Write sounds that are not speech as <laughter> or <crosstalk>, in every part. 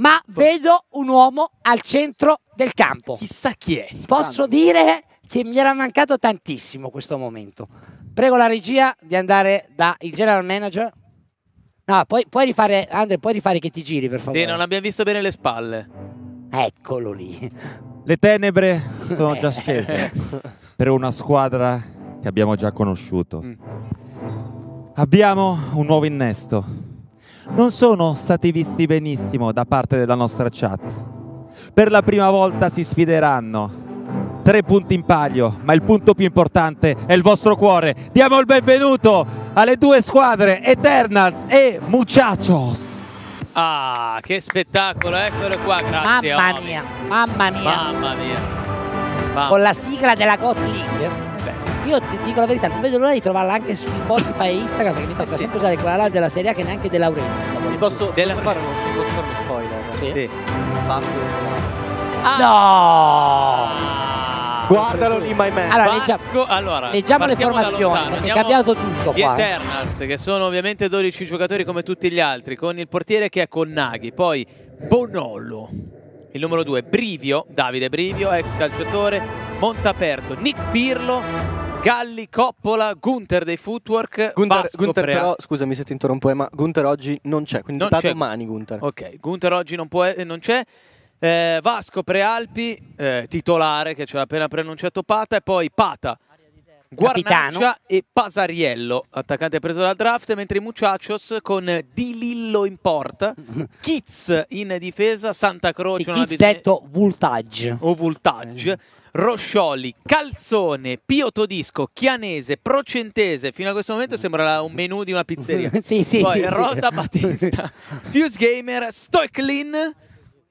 ma vedo un uomo al centro del campo. Chissà chi è. Posso dire che mi era mancato tantissimo questo momento. Prego la regia di andare da il general manager. No, puoi, puoi rifare, Andre, puoi rifare che ti giri per favore. Sì, non abbiamo visto bene le spalle. Eccolo lì. Le tenebre sono già <laughs> scese per una squadra che abbiamo già conosciuto. Mm. Abbiamo un nuovo innesto non sono stati visti benissimo da parte della nostra chat. Per la prima volta si sfideranno. Tre punti in palio, ma il punto più importante è il vostro cuore. Diamo il benvenuto alle due squadre, Eternals e Muchachos. Ah, che spettacolo, eccolo qua, grazie. Mamma mia, mamma mia. Mamma mia. Mamma. Con la sigla della Got League. Beh. Io ti dico la verità, non vedo l'ora di trovarla anche su Spotify e Instagram perché mi ah, tocca sì. sempre usare quella della serie A che neanche De Laurenti. Mi posso, della... posso, fare uno, posso fare uno spoiler? Sì. sì. Ah. No! Ah! Guardalo lì, my man. Allora, leggiamo, allora, leggiamo le formazioni. È cambiato tutto. Gli qua. Eh. Eternals, che sono ovviamente 12 giocatori come tutti gli altri, con il portiere che è con Naghi. poi Bonolo. Il numero 2, Brivio, Davide Brivio, ex calciatore, Montaperto, Nick Pirlo, Galli, Coppola, Gunther dei Footwork. Gunther, Gunther però, scusami se ti interrompo, eh, ma Gunther oggi non c'è, quindi non da c'è. domani Gunther. Ok, Gunther oggi non, può, eh, non c'è. Eh, Vasco Prealpi, eh, titolare che ce l'ha appena preannunciato Pata, e poi Pata, Guarnaccia e Pasariello, attaccante preso dal draft, mentre i Muchachos con Di Lillo in porta, <laughs> Kitz in difesa, Santa Croce. Sì, Kiz bisog- detto Voltage. O Voltage. Mm. Roscioli, Calzone, Pio Todisco, Chianese, Procentese. Fino a questo momento sembra un menù di una pizzeria. <laughs> sì, sì, Poi sì, Rosa sì. Battista, <laughs> Fuse Gamer, Stoiclin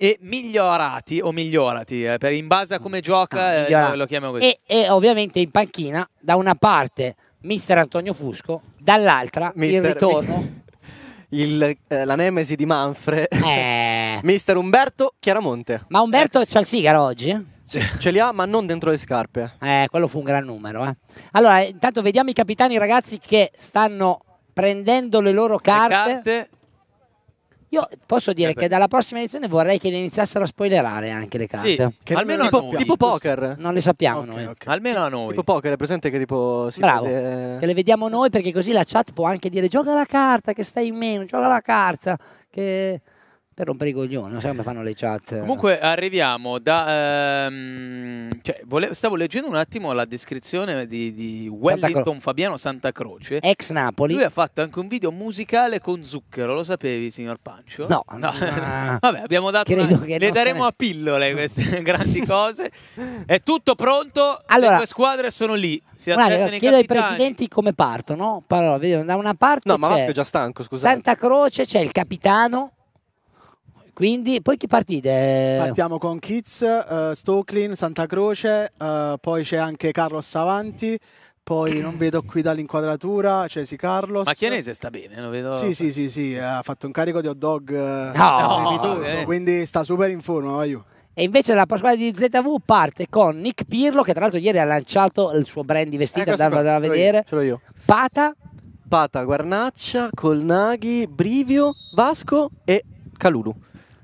e migliorati o migliorati eh, per, in base a come gioca ah, eh, lo chiamiamo così. E, e, ovviamente in panchina da una parte mister Antonio Fusco dall'altra mister, il ritorno <laughs> il, eh, la nemesi di Manfred eh. mister Umberto Chiaramonte ma Umberto eh. c'ha il sigaro oggi? Sì, ce li ha, ma non dentro le scarpe. Eh, quello fu un gran numero. Eh. Allora, intanto vediamo i capitani, ragazzi, che stanno prendendo le loro carte. Le carte. Io posso dire carte. che dalla prossima edizione vorrei che le iniziassero a spoilerare anche le carte. Sì, che almeno tipo, a noi. tipo poker. Non le sappiamo okay, noi. Okay. Almeno a noi. Tipo poker, è presente che tipo si Bravo. Vede... Che le vediamo noi perché così la chat può anche dire gioca la carta che stai in meno, gioca la carta che per rompere i coglioni, non sai come fanno le chat. Comunque arriviamo da... Ehm, cioè, volevo, stavo leggendo un attimo la descrizione di, di Wellington Santa Fabiano Santa Croce. Ex Napoli. Lui ha fatto anche un video musicale con Zucchero, lo sapevi signor Pancio? No. no. Ma... <laughs> Vabbè, abbiamo dato... Una, le daremo ne... a pillole queste <laughs> grandi cose. È tutto pronto, allora, le due squadre sono lì. Si guarda, chiedo capitani. ai presidenti come partono. Parola, da una parte... No, ma Vasco è già stanco, scusate. Santa Croce c'è il capitano quindi, poi chi partite? Partiamo con Kids, uh, Stocklin, Santa Croce, uh, poi c'è anche Carlos Avanti. poi non vedo qui dall'inquadratura, c'è sì Carlos. Ma Chianese sta bene, lo vedo. Sì, sì, sì, sì, ha fatto un carico di hot dog eh, no, vitoso, quindi sta super in forma, vai e invece la squadra di ZV parte con Nick Pirlo, che tra l'altro ieri ha lanciato il suo brand di vestiti, ecco, da, da vedere. Ce l'ho io. Pata. Pata, Guarnaccia, Colnaghi, Brivio, Vasco e Calulu.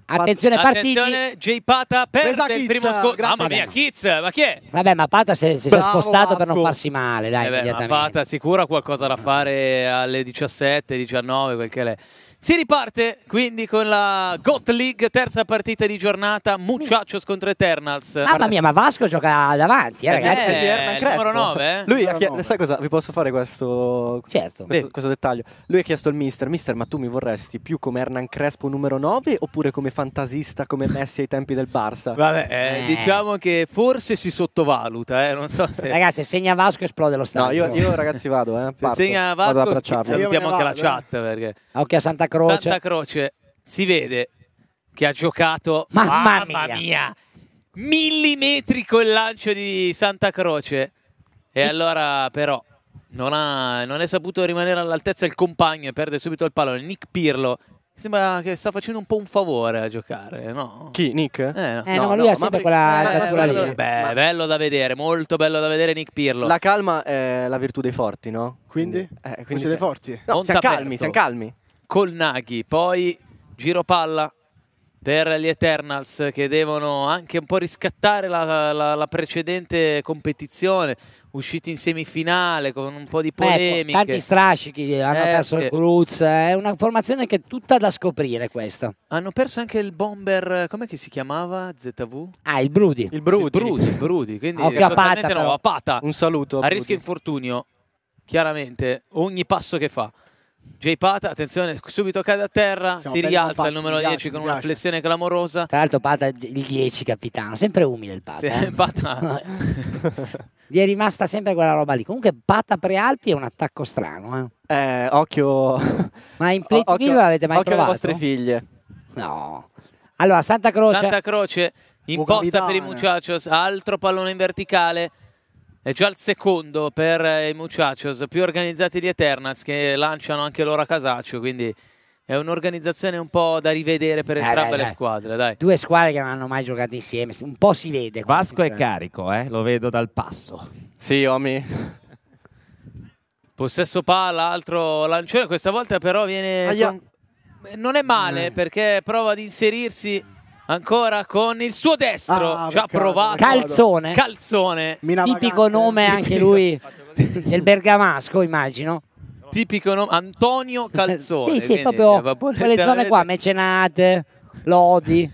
Attenzione partiti. Attenzione, J Pata perde Presa il primo scontro. mamma mia, Kitz, ma chi è? Vabbè, ma Pata si, si Bravo, è spostato Marco. per non farsi male, dai, eh beh, Pata sicura qualcosa da fare alle 17, 19, quel che è. Si riparte quindi con la Got League, terza partita di giornata, Mucciaccio scontro Eternals. mamma mia, ma Vasco gioca davanti, eh, eh ragazzi. Eh, il numero 9, eh? Lui ha chiesto, sai cosa, vi posso fare questo, certo. questo, questo, dettaglio? Lui ha chiesto al mister, mister ma tu mi vorresti più come Hernan Crespo numero 9 oppure come fantasista come Messi ai tempi del Barça? Vabbè, eh, eh. diciamo che forse si sottovaluta, eh, non so se... <laughs> Ragazzi, segna Vasco esplode lo stadio. No, io, io ragazzi vado, eh, parto, se segna Vasco, vado ad abbracciarlo. Salutiamo anche la eh. chat perché... Occhio a Santa Croce. Croce. Santa Croce si vede che ha giocato. Mamma, mamma mia. mia! Millimetrico il lancio di Santa Croce. E allora, però, non, ha, non è saputo rimanere all'altezza il compagno e perde subito il pallone. Nick Pirlo Sembra che sta facendo un po' un favore a giocare, no? Chi? Nick? Eh, no, eh, no ma lui no, ha sempre quella, eh, eh lì. Beh, bello da vedere, molto bello da vedere Nick Pirlo. La calma è la virtù dei forti, no? Quindi? Eh, quindi siete se... forti. No, siamo calmi, siamo calmi col Naghi, poi giro palla per gli Eternals che devono anche un po' riscattare la, la, la precedente competizione, usciti in semifinale con un po' di polemiche. Ecco, tanti strascichi, hanno eh, perso sì. il Cruz, eh, è una formazione che è tutta da scoprire questa. Hanno perso anche il bomber, come si chiamava? ZV? Ah, il Brudi. Il Brudi, il Brudi, il Brudi quindi oh, pata, nuova, pata. Un saluto. A, a rischio infortunio, chiaramente, ogni passo che fa. Jay Pata, attenzione, subito cade a terra, Siamo si rialza fatti, il numero 10 piace, con una flessione clamorosa. Tra l'altro Pata il 10 capitano, sempre umile il Pata. Sì, eh? <laughs> Pata. <laughs> Gli è rimasta sempre quella roba lì. Comunque Pata Prealpi è un attacco strano. Eh, eh occhio... <laughs> Ma in Plate non l'avete mai occhio provato? Occhio alle vostre figlie. No. Allora, Santa Croce. Santa Croce, imposta per i Muchachos, altro pallone in verticale è già il secondo per eh, i Muchachos, più organizzati di Eternals che lanciano anche loro a casaccio, quindi è un'organizzazione un po' da rivedere per dai, eh, entrambe dai, le dai. squadre. Dai. Due squadre che non hanno mai giocato insieme, un po' si vede. Vasco è carico, eh? lo vedo dal passo. Sì, Omi. Possesso palla, altro lancione, questa volta però viene... Con... Non è male mm. perché prova ad inserirsi ancora con il suo destro. Ah, Ci ha provato. Calzone. Calzone. Minavagante. Tipico nome <laughs> anche lui del bergamasco, immagino. Tipico nome Antonio <laughs> Calzone. sì, sì, Vieni, proprio eh, quelle zone qua, mecenate, lodi.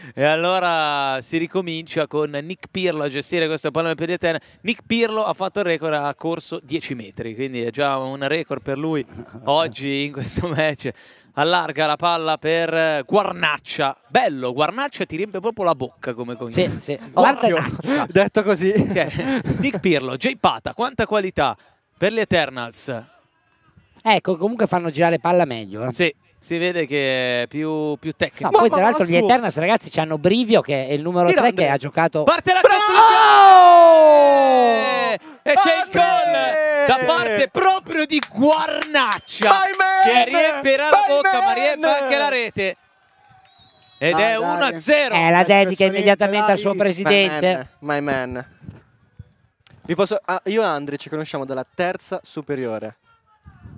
<laughs> E allora si ricomincia con Nick Pirlo a gestire questo pallone per di terra. Nick Pirlo ha fatto il record a corso 10 metri, quindi è già un record per lui oggi in questo match allarga la palla per eh, Guarnaccia. Bello, Guarnaccia ti riempie proprio la bocca come cognome. Sì, sì. Guarnaccia. <laughs> Detto così. Cioè, Nick Pirlo, Jay Pata, quanta qualità per gli Eternals. Ecco, comunque fanno girare palla meglio. Eh. Sì, si vede che è più, più tecnico. No, poi, tra l'altro, gli Eternals, ragazzi, hanno Brivio, che è il numero Tirando. 3 che ha giocato. Parte la Bravo! e c'è il gol da parte proprio di Guarnaccia man, che riempirà la bocca ma riempie anche la rete ed ah, è 1-0 è eh, la dedica immediatamente al suo presidente my man, my man. Posso, ah, io e Andri ci conosciamo dalla terza superiore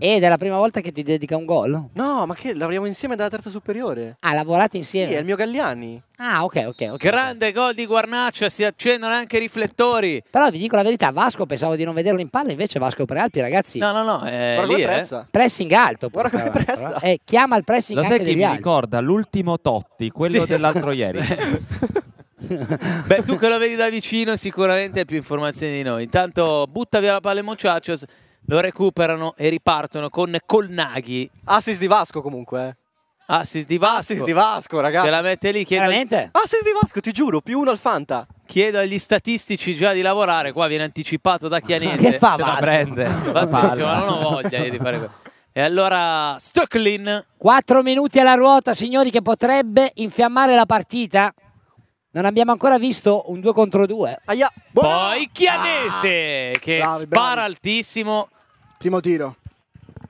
ed è la prima volta che ti dedica un gol? No, ma che lavoriamo insieme dalla terza superiore. Ah, lavorate insieme? Sì, è il mio Galliani. Ah, ok, ok. okay Grande gol di Guarnaccia, si accendono anche i riflettori. Però vi dico la verità, Vasco pensavo di non vederlo in palla, invece Vasco Prealpi, ragazzi. No, no, no, è Guarda lì, eh. pressa. Eh. pressing alto. Guarda come pressa. Eh, chiama il pressing alto. Lo sai che mi alti. ricorda l'ultimo Totti, quello sì. dell'altro ieri. <laughs> Beh, tu che lo vedi da vicino sicuramente hai più informazioni di noi. Intanto butta via la palla Mociaccios lo recuperano e ripartono con Colnaghi. Assist di Vasco comunque. Eh. Assist di Vasco. Assist di Vasco, ragazzi. Te la mette lì, chiedo... Veramente? Assist di Vasco, ti giuro, più uno al Fanta. Chiedo agli statistici già di lavorare, qua viene anticipato da Chianese. che fa Vasco? prende. Vasco dice, ma non ho voglia di fare questo. E allora Stöcklin. 4 minuti alla ruota, signori, che potrebbe infiammare la partita. Non abbiamo ancora visto un 2 contro 2. Aia. Poi ah. Chianese ah. che bravi, spara bravi. altissimo Primo tiro.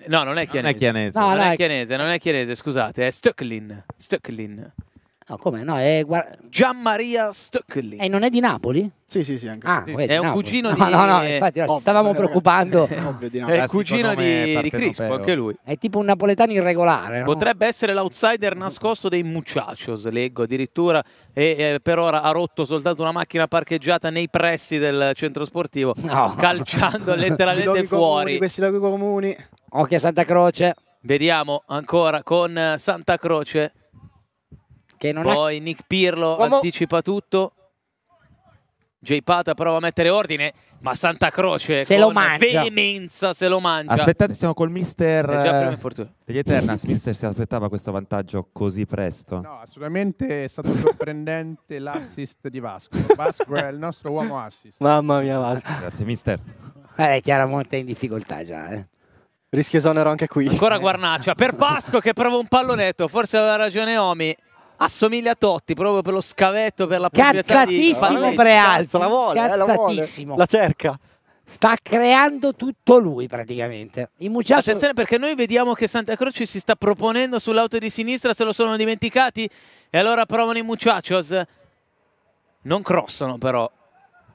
No, non è chianese. Non è chianese, no, non, è chianese non è chianese, scusate, è Stöcklin. Stöcklin. No, come? No, è guarda... Gianmaria Stöckli. E non è di Napoli? Sì, sì, sì, anche. Ah, sì, sì. è, un Napoli. cugino di... No, no, no infatti no, ci stavamo preoccupando. è il cugino di, di Crispo, anche lui. È tipo un napoletano irregolare, no? Potrebbe essere l'outsider nascosto dei Muchachos, leggo addirittura, e eh, per ora ha rotto soltanto una macchina parcheggiata nei pressi del centro sportivo, no. calciando <laughs> letteralmente fuori. Comuni, questi luoghi comuni. Occhio a Santa Croce. Vediamo ancora con Santa Croce che non Poi è... Nick Pirlo Uomo. anticipa tutto. J Pata prova a mettere ordine, ma Santa Croce se lo mangia. veemenza se lo mangia. Aspettate, siamo col mister è già eh, degli Eternals. mister si aspettava questo vantaggio così presto? No, assolutamente è stato <laughs> sorprendente l'assist di Vasco. Vasco è il nostro uomo assist. Mamma mia Vasco. Grazie mister. Eh, chiaramente è in difficoltà già, eh. Rischio esonero anche qui. Ancora Guarnaccia per Vasco che prova un pallonetto, forse aveva ragione Omi assomiglia a Totti proprio per lo scavetto, per la proprietà di Frealzi. La vuole, eh, la vuole, la cerca. Sta creando tutto lui praticamente. Muciato... Attenzione perché noi vediamo che Santa Croce si sta proponendo sull'auto di sinistra, se lo sono dimenticati e allora provano i Muchachos. Non crossano però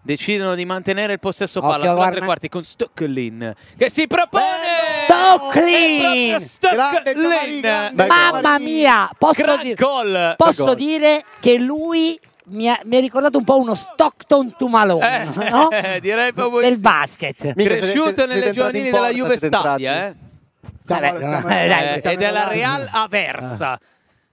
decidono di mantenere il possesso palla ancora tre quarti con Stocklin che si propone eh, Stocklin Stocklin mamma mia posso, dire, goal. posso goal. dire che lui mi ha, mi ha, ricordato un po' uno Stockton to Malone eh, no? <laughs> Eh, direi proprio del basket Mica, cresciuto nelle giovanili della Juve Stadia eh? Stiamo, Vabbè, stiamo, eh, Real Aversa ah.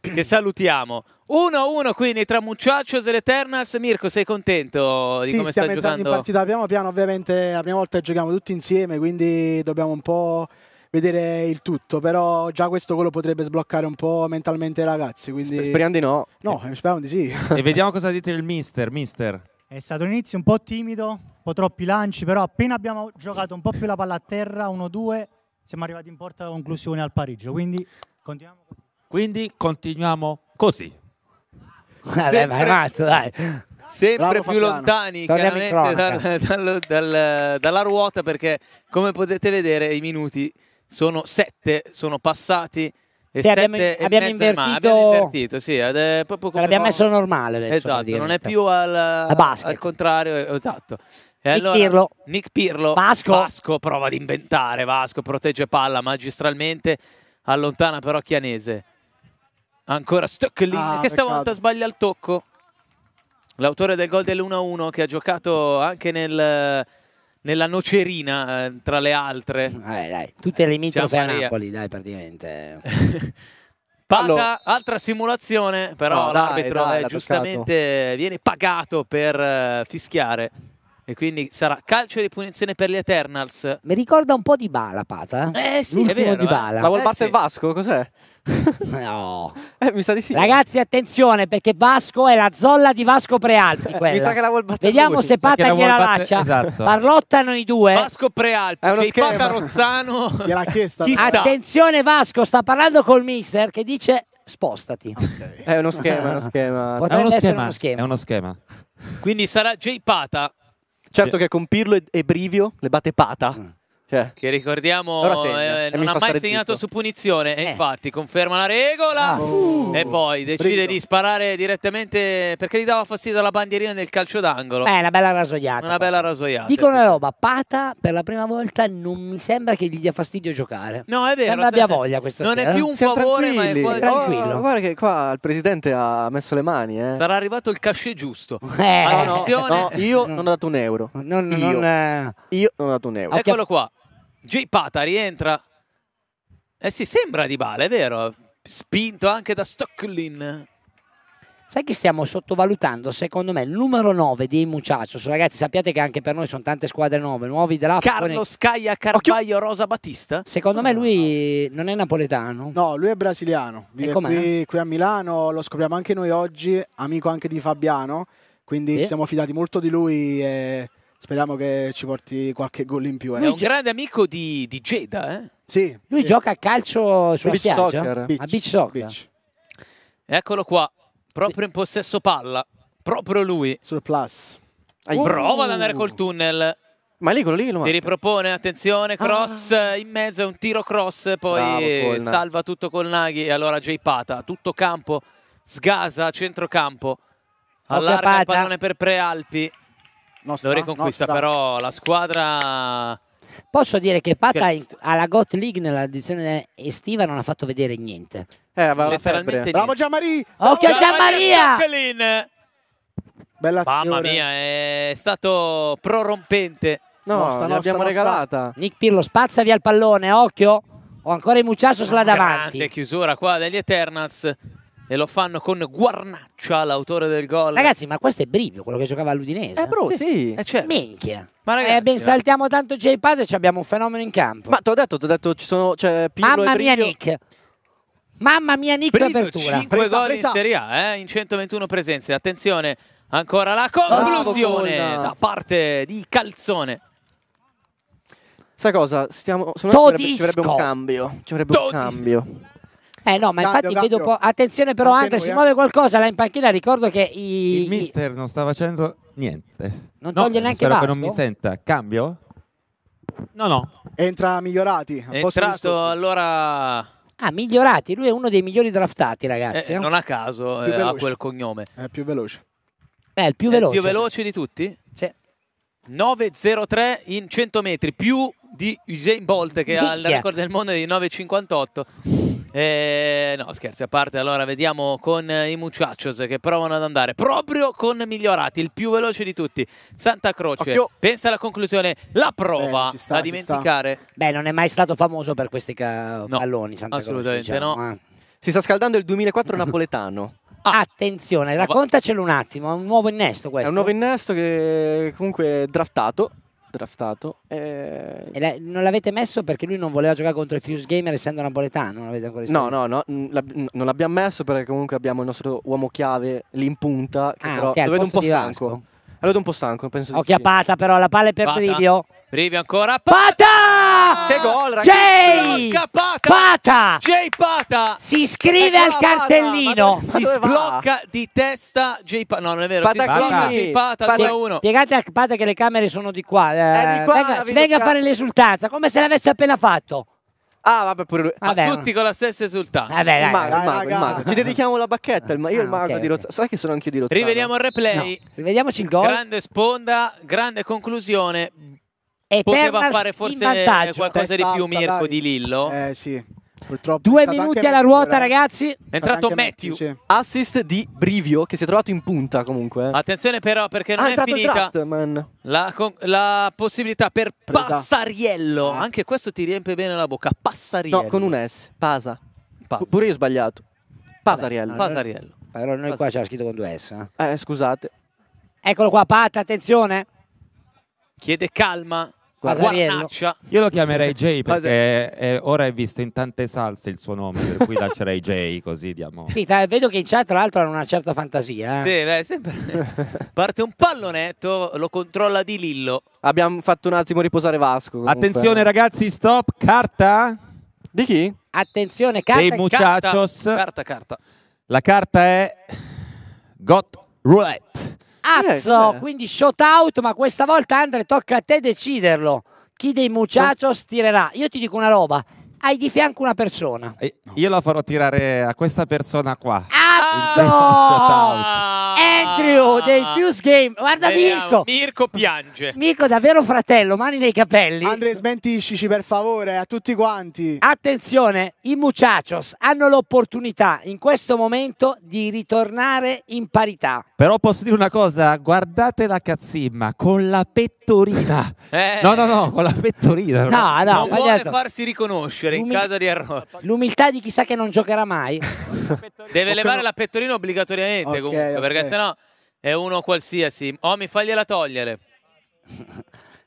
che salutiamo 1-1 quindi tra Mucciaccios e l'Eternals. Mirko, sei contento di sì, come sta giocando? Sì, in partita piano piano. Ovviamente la prima volta giochiamo tutti insieme, quindi dobbiamo un po' vedere il tutto. Però già questo gol potrebbe sbloccare un po' mentalmente i ragazzi. Quindi... Speriamo di no. No, eh, speriamo di sì. E vediamo cosa dite il mister. Mister. È stato un inizio un po' timido, un po' troppi lanci, però appena abbiamo giocato un po' più la palla a terra, 1-2, siamo arrivati in porta a conclusione al Parigi, Quindi continuiamo così. Quindi continuiamo così. Vabbè, ah, vai matto, dai. Sempre Bravo più lontani chiaramente dal- <laughs> dal- dal- dalla ruota perché come potete vedere i minuti sono sette, sono passati e Sì, sette abbiamo- e abbiamo mezzo al invertito- Abbiamo invertito, sì, ed è proprio come L'abbiamo messo normale adesso. Esatto, non è più al, al contrario, eh, esatto. E Nick Pirlo. Nick Pirlo. Vasco. prova ad inventare, Vasco protegge palla magistralmente, allontana però Chianese. Ancora Stöcklin ah, che peccato. stavolta sbaglia il tocco. L'autore del gol dell'1-1 che ha giocato anche nel, nella nocerina eh, tra le altre. Vabbè, eh, dai, tutte le mitrofe a Napoli, dai, praticamente. <laughs> Paga, allora. altra simulazione, però no, l'arbitro eh, giustamente viene pagato per fischiare. E quindi sarà calcio di punizione per gli Eternals. Mi ricorda un po' di Bala, Pata. Eh, eh sì, L'ultimo è vero. Di eh. Bala. Eh. La vuol eh, sì. Vasco, cos'è? <laughs> no. <laughs> Eh, mi sa di sì. Ragazzi, attenzione perché Vasco è la zolla di Vasco Prealpi. <laughs> mi sa che la vuol battere. Vediamo lui. se Pata gliela Volbatte... lascia. Esatto. Parlottano i due. Vasco Prealpi. È uno cioè Pata Rozzano. Gliel'ha chiesta. Attenzione Vasco, sta parlando col mister che dice spostati. Okay. È uno schema, uno schema. Potrebbe è uno schema. uno schema. È uno schema. Quindi sarà J. Pata Certo eh. che con Pirlo e, Brivio le batte pata. Eh. Cioè, che ricordiamo eh, non ha mai segnato zitto. su punizione e eh. infatti conferma la regola ah, uh. e poi decide brillo. di sparare direttamente perché gli dava fastidio alla bandierina del calcio d'angolo. Eh, una bella rasoiata. Una bella rasoiata. Dico una roba, Pata per la prima volta non mi sembra che gli dia fastidio giocare. No, è vero. Non abbia voglia questa Non sera. è eh. più un Siamo favore, ma è quasi tranquillo. Oh, guarda che qua il presidente ha messo le mani, eh. Sarà arrivato il cachet giusto. <laughs> Eh. Attenzione. no, io non ho dato un euro. Non, io. Non, eh. io non ho dato un euro. Eccolo qua. J. Pata rientra. Eh sì, sembra di Bale, è vero. Spinto anche da Stocklin. Sai che stiamo sottovalutando, secondo me, il numero 9 di Muchachos. Ragazzi, sappiate che anche per noi sono tante squadre 9, nuovi draft. Carlo Scaia, Carvaglio, Rosa Battista. Secondo me lui non è napoletano. No, lui è brasiliano. Vive qui, qui, a Milano, lo scopriamo anche noi oggi, amico anche di Fabiano. Quindi sì. siamo fidati molto di lui. E Speriamo che ci porti qualche gol in più. Eh. è un grande amico di, di Geda, eh? Sì. Lui eh. gioca a calcio sulla beach spiaggia? Soccer. Beach. A beach soccer. Beach. Eccolo qua, proprio in possesso palla. Proprio lui. Sul plus. Uh. Prova ad andare col tunnel. Ma lì quello lì lo Si ripropone, attenzione, ah. cross ah. in mezzo, è un tiro cross, poi Bravo, salva tutto col Naghi e allora Jay Pata, tutto campo, sgasa, centrocampo, allarga il pallone per Prealpi. Nostra, lo riconquista nostra. però la squadra... Posso dire che Pata che... alla Got League edizione estiva non ha fatto vedere niente. Eh, aveva letteralmente niente. Bravo Gianmarie! Occhio a Gianmaria! Bella azione. Mamma mia, è stato prorompente. No, nostra, l'abbiamo regalata. Nick Pirlo spazza via il pallone, occhio. Ho ancora i Muciasso là davanti. Grande chiusura qua degli Eternals e lo fanno con Guarnaccia, l'autore del gol. Ragazzi, ma questo è Brivio, quello che giocava all'Udinese. Eh, brutto, sì. sì. Eh, eh, certo. Minchia. Ma eh, ragazzi, eh, ben, saltiamo tanto j pad e abbiamo un fenomeno in campo. Ma ti ho detto, ti ho detto, ci sono cioè, Pirlo Mamma mia, Nick. Mamma mia, Nick Brito, l'apertura. 5 presa, gol presa. in Serie A, eh, in 121 presenze. Attenzione, ancora la conclusione ah, Bravo, da parte di Calzone. Sai cosa? Stiamo, secondo me ci, ci, vorrebbe un cambio. Ci vorrebbe un cambio. Eh no, ma infatti Gabio, vedo po- Attenzione però, Anche Andre, si eh. muove qualcosa là in panchina. Ricordo che i... il mister non sta facendo niente. Non no, toglie neanche spero Vasco. che non mi senta. Cambio? No, no. Entra migliorati. È entrato allora... Ah, migliorati. Lui è uno dei migliori draftati, ragazzi. Eh, eh. Non a caso eh, ha quel cognome. È più veloce. Eh, è il più veloce. È il più veloce di tutti? Sì. 9.03 in 100 metri, più di Usain Bolt che Minchia. ha il record del mondo di 9.58. Eh, no, scherzi a parte. Allora, vediamo con eh, i Muchachos che provano ad andare proprio con migliorati, il più veloce di tutti. Santa Croce Occhio. pensa alla conclusione, la prova Bene, sta, a dimenticare. Beh, non è mai stato famoso per questi no, palloni. Santa assolutamente Croce, diciamo. no. Eh. Si sta scaldando il 2004 napoletano. <laughs> Ah. Attenzione, raccontacelo un attimo, è un nuovo innesto questo. È un nuovo innesto che comunque è draftato draftato. E... E la, non l'avete messo perché lui non voleva giocare contro i Fuse Gamer essendo napoletano? Non no, no, no, la, non l'abbiamo messo perché comunque abbiamo il nostro uomo chiave lì in punta, che ah, però okay, lo vedo un po' stanco. Lo vedo un po' stanco, penso Occhiapata sì. però, la palla è per Privio. Brevi ancora. Pata! Che gol, ragazzi! Jay! Pata! Pata! Jay Pata! Si iscrive ecco al cartellino. Pata, si sblocca va? di testa Jay Pata. No, non è vero. Pata si sblocca Pata, Pata. 2-1. Piegate a Pata che le camere sono di qua. Eh, di qua venga, si venga a fare l'esultanza, come se l'avesse appena fatto. Ah, vabbè, pure lui. Vabbè. tutti con la stessa esultanza. Vabbè, eh dai, il mago, il mago, Ci dedichiamo la bacchetta. Il ma- io ah, il mago okay, di Rozzano. Sai che sono anche io di Rozzano? Rivediamo il replay. No. Rivediamoci il gol. Grande sponda, grande conclusione. Poteva fare forse qualcosa di più Mirko di Lillo. Eh sì. Purtroppo Due minuti alla ruota, ragazzi. È entrato Matthew. Matthew. Assist di Brivio, che si è trovato in punta comunque. Attenzione però, perché non ah, è finita la, la, possibilità per Presa. Esatto. Passariello. Eh. Anche questo ti riempie bene la bocca. Passariello. No, con un S. Pasa. Pasa. Pure io ho sbagliato. Pasariello. Pasariello. Però noi qua c'era scritto con due S. Eh, eh scusate. Eccolo qua, Pat, attenzione. Chiede calma. Guarnaccia. Io lo chiamerei Jay <laughs> perché è, eh, è, ora è visto in tante salse il suo nome, per cui lascerei Jay così diamo. Sì, tra, vedo che in chat tra l'altro hanno una certa fantasia. Eh. Sì, beh, Parte un pallonetto, lo controlla di Lillo. Abbiamo fatto un attimo riposare Vasco. Comunque. Attenzione ragazzi, stop, carta. Di chi? Attenzione, carta. Dei muchachos. Carta, carta. carta. La carta è Got Roulette. Azzo, eh, eh. quindi shout out, ma questa volta Andre tocca a te deciderlo. Chi dei muchachos tirerà? Io ti dico una roba, hai di fianco una persona. Eh, io la farò tirare a questa persona qua. Azzo! Patrio dei Fuse Game. Guarda Vediamo. Mirko. Mirko piange. Mirko davvero fratello, mani nei capelli. Andre smentiscici per favore a tutti quanti. Attenzione, i muchachos hanno l'opportunità in questo momento di ritornare in parità. Però posso dire una cosa, guardate la cazzimma con la pettorina. <laughs> Eh. No, no, no, con la pettorina. No, no, non vuole farsi riconoscere in caso di errore. L'umiltà di chissà che non giocherà mai. Deve levare la pettorina obbligatoriamente okay, comunque, okay. perché sennò... È uno qualsiasi. Oh, mi fagliela togliere. <laughs>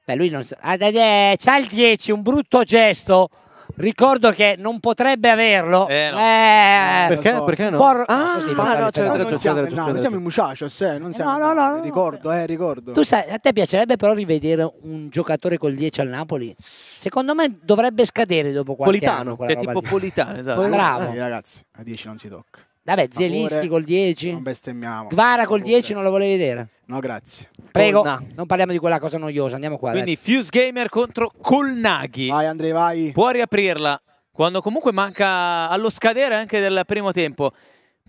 Beh, lui non sa. Ah, c'ha il 10, un brutto gesto. Ricordo che non potrebbe averlo. Eh, no. eh, perché? So. perché no? Por- ah, così, ah, ah no, c'è no, eh, eh, siamo, no, no, siamo in Muciacios, eh, non siamo. No, no, no, ricordo, eh, ricordo. Tu sai, a te piacerebbe però rivedere un giocatore col 10 al Napoli? Secondo me dovrebbe scadere dopo qualche Politano, anno. Politano, è tipo lì. Politano, esatto. Bravo. Ragazzi, a 10 non si tocca. Vabbè, Zielinski col 10. Non bestemmiamo. Vara col 10 non lo volevi vedere? No, grazie. Prego, Colna. non parliamo di quella cosa noiosa, andiamo qua. Quindi dai. Fuse Gamer contro Colnaghi. Vai Andrei, vai. Può riaprirla. Quando comunque manca allo scadere anche del primo tempo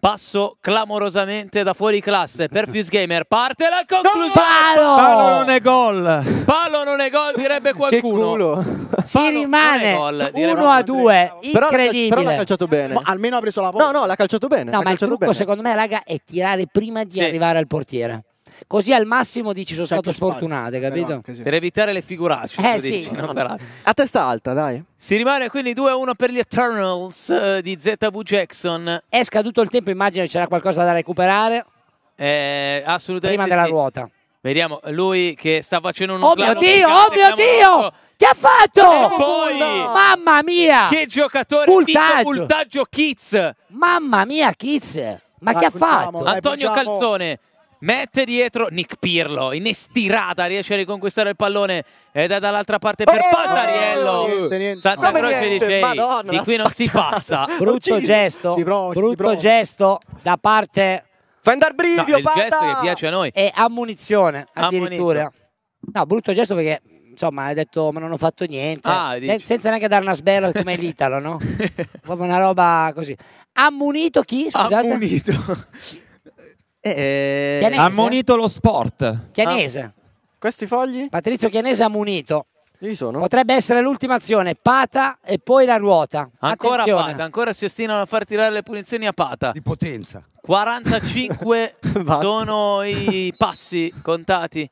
passo clamorosamente da fuori classe per Fuse Gamer. Parte la conclusione. palo! palo non è gol. Palo non è gol, direbbe qualcuno. si rimane 1 a 2. Incredibile. Però l'ha calciato bene. Ma almeno ha preso la porta. No, no, l'ha calciato bene. No, l'ha ma il trucco bene. secondo me, raga, è tirare prima di sì. arrivare al portiere. Così al massimo dici sono stato sfortunato, eh, capito? per evitare le figuracce. Eh sì. Dici, no, no. A testa alta, dai. Si rimane quindi 2-1 per gli Eternals eh, di ZV Jackson. È scaduto il tempo, immagino c'era qualcosa da recuperare. Eh, assolutamente. Prima della sì. ruota. Vediamo lui che sta facendo un Oh mio Dio, oh mio Dio! Che ha fatto? E poi, mamma mia! Che giocatore multaggio. multaggio Kids! Mamma mia, Kids! Ma dai, che ha fatto? Antonio Calzone mette dietro Nick Pirlo in estirata riesce a riconquistare il pallone ed è dall'altra parte per oh, Passariello niente, niente. Santa no, Croce dice Madonna, di qui non si passa <laughs> brutto gesto provo, brutto gesto da parte fa andare brivio no, il gesto che piace a noi e ammunizione addirittura Ammonito. no brutto gesto perché insomma hai detto ma non ho fatto niente ah, senza neanche dare una sberla come l'Italo no? <laughs> proprio una roba così ammunito chi? Scusate? ammunito <laughs> Eh, ha munito lo sport. Chianese. Ah. Questi fogli? Patrizio Chianese ha munito. sono. Potrebbe essere l'ultima azione, pata e poi la ruota. Ancora Attenzione. pata, ancora si ostinano a far tirare le punizioni a pata. Di potenza. 45 <laughs> sono i passi contati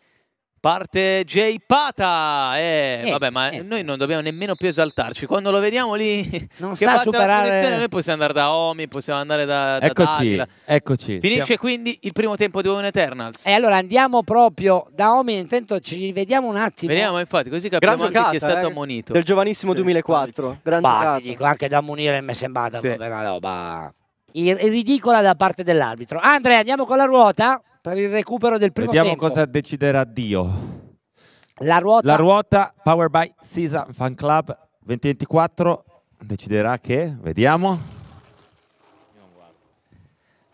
Parte Jay Pata e eh, eh, vabbè ma eh. noi non dobbiamo nemmeno più esaltarci Quando lo vediamo lì non che sa superare... Noi possiamo andare da Omi, possiamo andare da, da Eccoci, Davila. eccoci Finisce Siamo... quindi il primo tempo di Owen Eternals E eh, allora andiamo proprio da Omi Intanto ci rivediamo un attimo Vediamo infatti così capiamo giocata, anche chi è stato eh, ammonito Del giovanissimo sì. 2004 Grande bah, dico anche da ammonire mi è sembrata sì. una roba ridicola da parte dell'arbitro Andrea andiamo con la ruota per il recupero del primo Vediamo tempo. cosa deciderà Dio. La ruota... La ruota Power by Sisa Fan Club 2024 deciderà che, vediamo.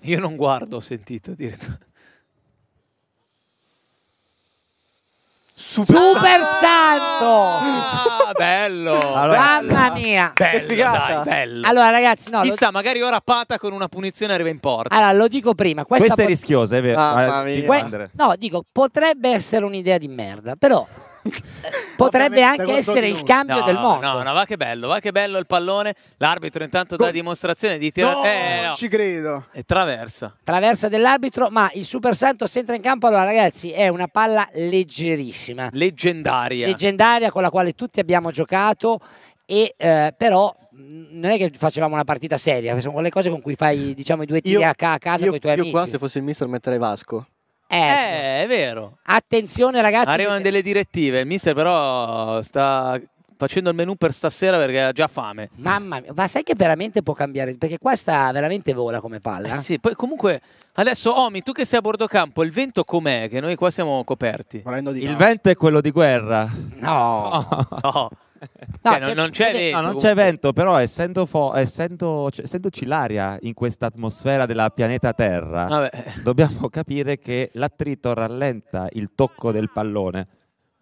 Io non guardo, ho sentito addirittura. Super, Super ah! Santo! Ah, bello! Allora, Mamma mia! Bello, Dai, bello. Allora, ragazzi, no, Chissà, lo... magari ora Pata con una punizione arriva in porta. Allora, lo dico prima. Questa, Questa pot... è rischiosa, è vero. Mamma eh, mia. Que... No, dico, potrebbe essere un'idea di merda, però <laughs> Potrebbe anche essere il cambio no, del mondo. No, no, va che bello, va che bello il pallone. L'arbitro intanto Go. dà dimostrazione di tirare. No, eh, no. ci credo. E traversa. Traversa dell'arbitro, ma il Super Santos entra in campo. Allora, ragazzi, è una palla leggerissima. Leggendaria. Leggendaria con la quale tutti abbiamo giocato. E eh, però non è che facevamo una partita seria, sono quelle cose con cui fai diciamo, i due tiri io, a casa io, con i tuoi io amici. Io qua se fossi il mister metterei Vasco. Eh, eh è vero. Attenzione ragazzi. Arrivano delle direttive, il mister però sta facendo il menù per stasera perché ha già fame. Mamma mia, ma sai che veramente può cambiare? Perché qua sta veramente vola come palla. Eh sì, poi comunque adesso Omi, tu che sei a bordo campo, il vento com'è? Che noi qua siamo coperti. il no. vento è quello di guerra. No. <laughs> no. no. <laughs> No, cioè, non, c'è vento. No, non c'è vento, però essendo fo- essendo, cioè, essendoci l'aria in questa atmosfera della pianeta Terra, Vabbè. dobbiamo capire che l'attrito rallenta il tocco del pallone.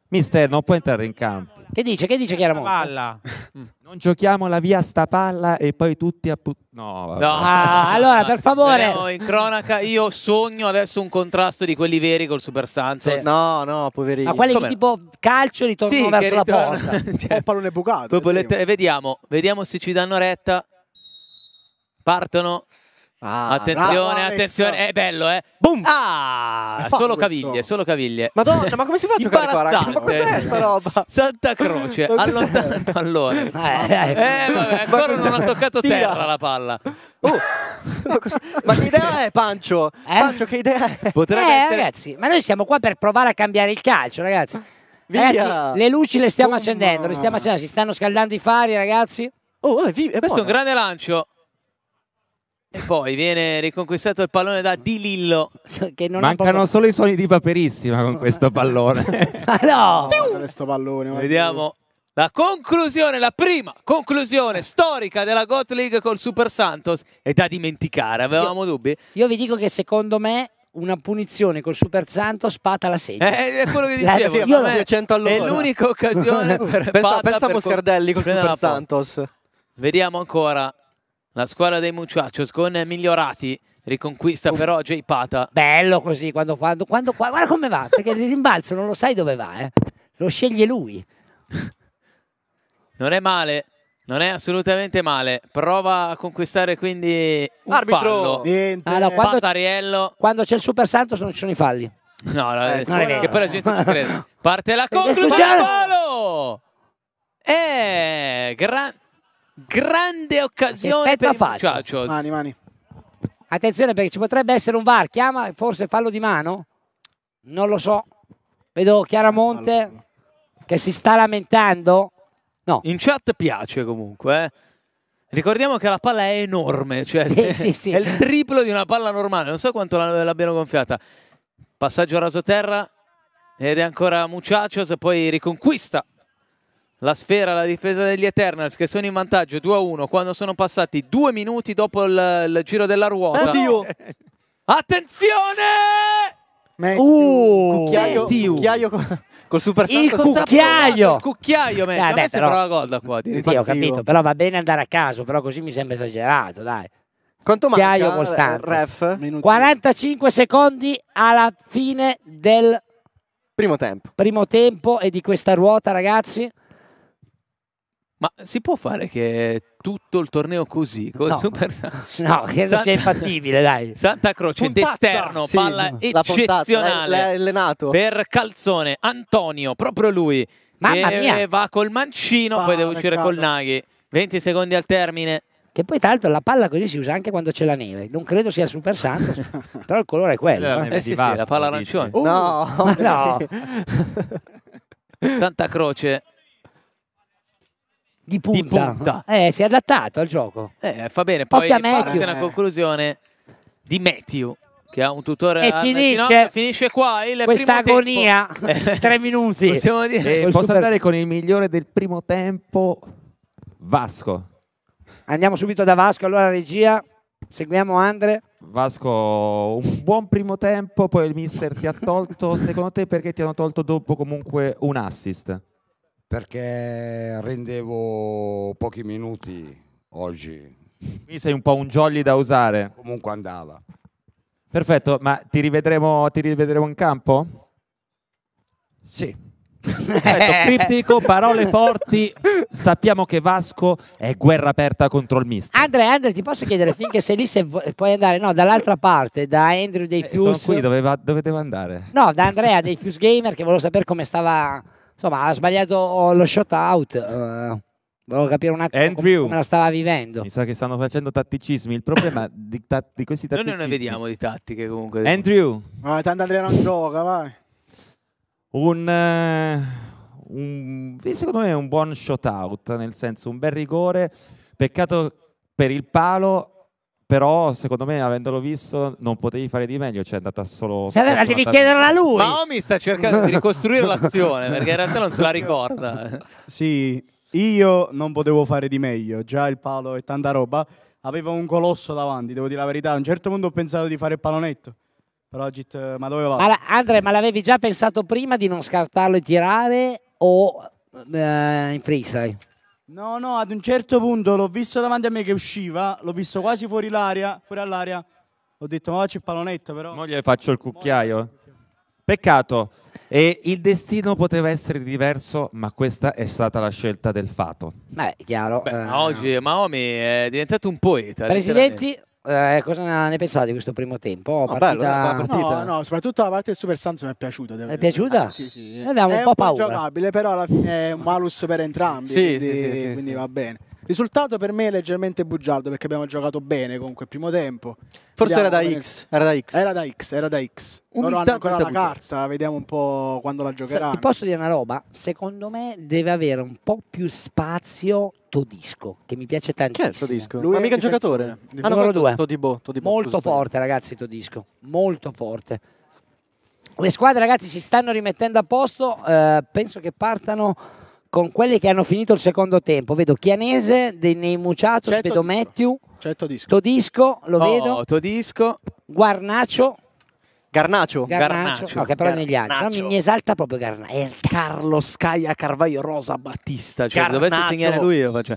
Mister, non può entrare in campo. Che dice? Che dice Chiaramonte? Palla. <laughs> Non giochiamo la via sta palla e poi tutti a put... No, vabbè. no. Ah, allora per favore. No, in cronaca io sogno adesso un contrasto di quelli veri col Super Sanchez. Sì. No, no, poverino. Ma quelli Come? tipo calcio ritornano sì, verso ritorno... la porta. <laughs> cioè, un pallone bucato. Vediamo. vediamo, vediamo se ci danno retta. Partono Ah, attenzione, bravo, attenzione, è eh, bello, eh. Boom! Ah, è solo questo. caviglie, solo caviglie. Madonna, ma come si fa a giocare qua, raga? Ma cos'è sta roba? Santa Croce, allontanato allora. <laughs> Eh, eh, eh, vabbè, ancora non ha toccato Tira. terra la palla. Oh. ma che idea è Pancio? Eh? Pancio che idea è? Potrebbe eh, essere... ragazzi, ma noi siamo qua per provare a cambiare il calcio, ragazzi. ragazzi le luci le stiamo oh, accendendo, le stiamo accendendo, si stanno scaldando i fari, ragazzi. Oh, è vivo, è Questo buono. è un grande lancio. E poi viene riconquistato il pallone da Di Lillo. <laughs> Che non Mancano poco... solo i suoni di Paperissima con <laughs> questo pallone. Ma no! <laughs> pallone. Vediamo la conclusione, la prima conclusione storica della Got League col Super Santos. È da dimenticare, avevamo io, dubbi? Io vi dico che secondo me una punizione col Super Santos spata la sedia. Eh, è quello che dicevo. io all'ora. È l'unica occasione per pensa, Pata pensa per Moscardelli col Super Santos. Vediamo ancora la squadra dei Muchachos con migliorati. Riconquista uh, però Jay Pata. Bello così, quando, quando, quando, guarda come va, perché il rimbalzo non lo sai dove va, eh. lo sceglie lui. Non è male, non è assolutamente male. Prova a conquistare quindi un Arbitro. fallo. Niente. Allora, quando, quando c'è il Super Santos non ci sono i falli. No, no eh, eh non è vero. Che poi la gente ci crede. <laughs> Parte la conclusione. Palo! Eh, grande grande occasione per fallo. Mani, mani. Attenzione perché ci potrebbe essere un VAR, chiama forse fallo di mano? Non lo so. Vedo Chiaramonte che si sta lamentando. No. In chat piace comunque, eh. Ricordiamo che la palla è enorme, cioè sì, sì, sì. è il triplo di una palla normale, non so quanto l'abbiano gonfiata. Passaggio a rasoterra ed è ancora Muciacios e poi riconquista la sfera la difesa degli Eternals che sono in vantaggio 2-1 quando sono passati due minuti dopo il, il giro della ruota. Oddio! Attenzione! Matthew. Uh, cucchiaio, Matthew. cucchiaio col, col super il cucchiaio il esatto, cucchiaio eh, me Dai, dai, però, la gol qua sì, ho capito però va bene andare a caso però così mi sembra esagerato dai quanto cucchiaio manca eh, ref? Minuti. 45 secondi alla fine del primo tempo primo tempo e di questa ruota ragazzi ma si può fare che tutto il torneo così? Con no, Super... <laughs> no, credo Santa... sia infattibile, dai. Santa Croce puntazza, d'esterno, sì, palla eccezionale. L'ha Per Calzone, Antonio, proprio lui. Mamma e, mia. va col mancino, ah, poi deve ah, uscire col Naghi. 20 secondi al termine. Che poi tra l'altro la palla così si usa anche quando c'è la neve. Non credo sia Super Santo, <laughs> però il colore è quello. La, eh, eh sì, vasto, sì, la palla arancione. Uh, no, <laughs> no. Santa Croce di punta. Di punta. Eh, si è adattato al gioco. Eh, fa bene, poi parte Matthew, una eh. conclusione di Matthew che ha un tutore e finisce, no, finisce qua il questa agonia <laughs> eh, <laughs> tre minuti dire eh, posso andare con il migliore del primo tempo Vasco andiamo subito da Vasco allora regia seguiamo Andre Vasco un buon primo tempo poi il mister ti ha tolto <laughs> secondo te perché ti hanno tolto dopo comunque un assist perché rendevo pochi minuti oggi. Qui sei un po' un jolly da usare. Comunque andava. Perfetto, ma ti rivedremo, ti rivedremo in campo? Sì. Perfetto, <laughs> criptico, parole forti. Sappiamo che Vasco è guerra aperta contro il mister. Andrea, Andrea, ti posso chiedere finché sei lì se puoi andare no, dall'altra parte, da Andrew dei eh, Fuse. Sono qui, dove, va, dove, devo andare? No, da Andrea dei Fuse Gamer che volevo sapere come stava insomma ha sbagliato lo shot out. Eh, volevo capire un attimo Andrew, come la stava vivendo. Mi sa che stanno facendo tatticismi. Il problema di, ta- di questi tatticismi. Noi non ne vediamo di tattiche comunque. Andrew, ah, tanto Andrea non gioca, vai. Un, eh, un, secondo me è un buon shot out, nel senso un bel rigore. Peccato per il palo, però secondo me avendolo visto non potevi fare di meglio cioè è andata solo eh, sì, allora devi chiederla a lui Naomi sta cercando di ricostruire <laughs> l'azione perché in realtà non se la ricorda sì io non potevo fare di meglio già il palo e tanta roba avevo un colosso davanti devo dire la verità a un certo punto ho pensato di fare il palonetto però Git, ma dove va? Andre ma l'avevi già pensato prima di non scartarlo e tirare o eh, in freestyle? No, no, ad un certo punto l'ho visto davanti a me che usciva, l'ho visto quasi fuori l'aria, fuori all'aria. Ho detto, ma c'è il pallonetto però. gli faccio il cucchiaio. Peccato. E il destino poteva essere diverso, ma questa è stata la scelta del fato. Beh, chiaro. Beh, eh, oggi Maomi è diventato un poeta. Presidenti, eh, cosa ne pensate di questo primo tempo? Oh, partita... bello, partita. No, no, soprattutto la parte del Super Sans mi è piaciuta. Devo è piaciuta? Ah, sì, sì. Abbiamo è un po' paura. È giocabile, però alla fine è un malus per entrambi. Sì, quindi, sì, sì, quindi va bene. Risultato per me leggermente bugiardo perché abbiamo giocato bene comunque il primo tempo. Forse era da, X, era da, X, era da X. Era da X, Loro hanno ancora la carta, vediamo un po' quando la giocherà. Ti posso dire una roba? Secondo me deve avere un po' più spazio Todisco, che mi piace tantissimo. Che è Todisco? Lui è mica giocatore. Dif- ah, numero due. Todibo, Todibo, molto forte ragazzi Todisco, molto forte. Le squadre ragazzi si stanno rimettendo a posto, eh, penso che partano con quelli che hanno finito il secondo tempo. Vedo Chianese, De Neimuciato, Ceto Spedomettiu, Ceto Disco. Todisco, lo oh, vedo. Todisco. Guarnaccio. Garnaccio, Garnaccio, no, che però Garnaccio. negli anni no, mi, esalta proprio Garnaccio. È Carlo Scaia Carvaio Rosa Battista. Cioè, se dovesse segnare lui, io faccio.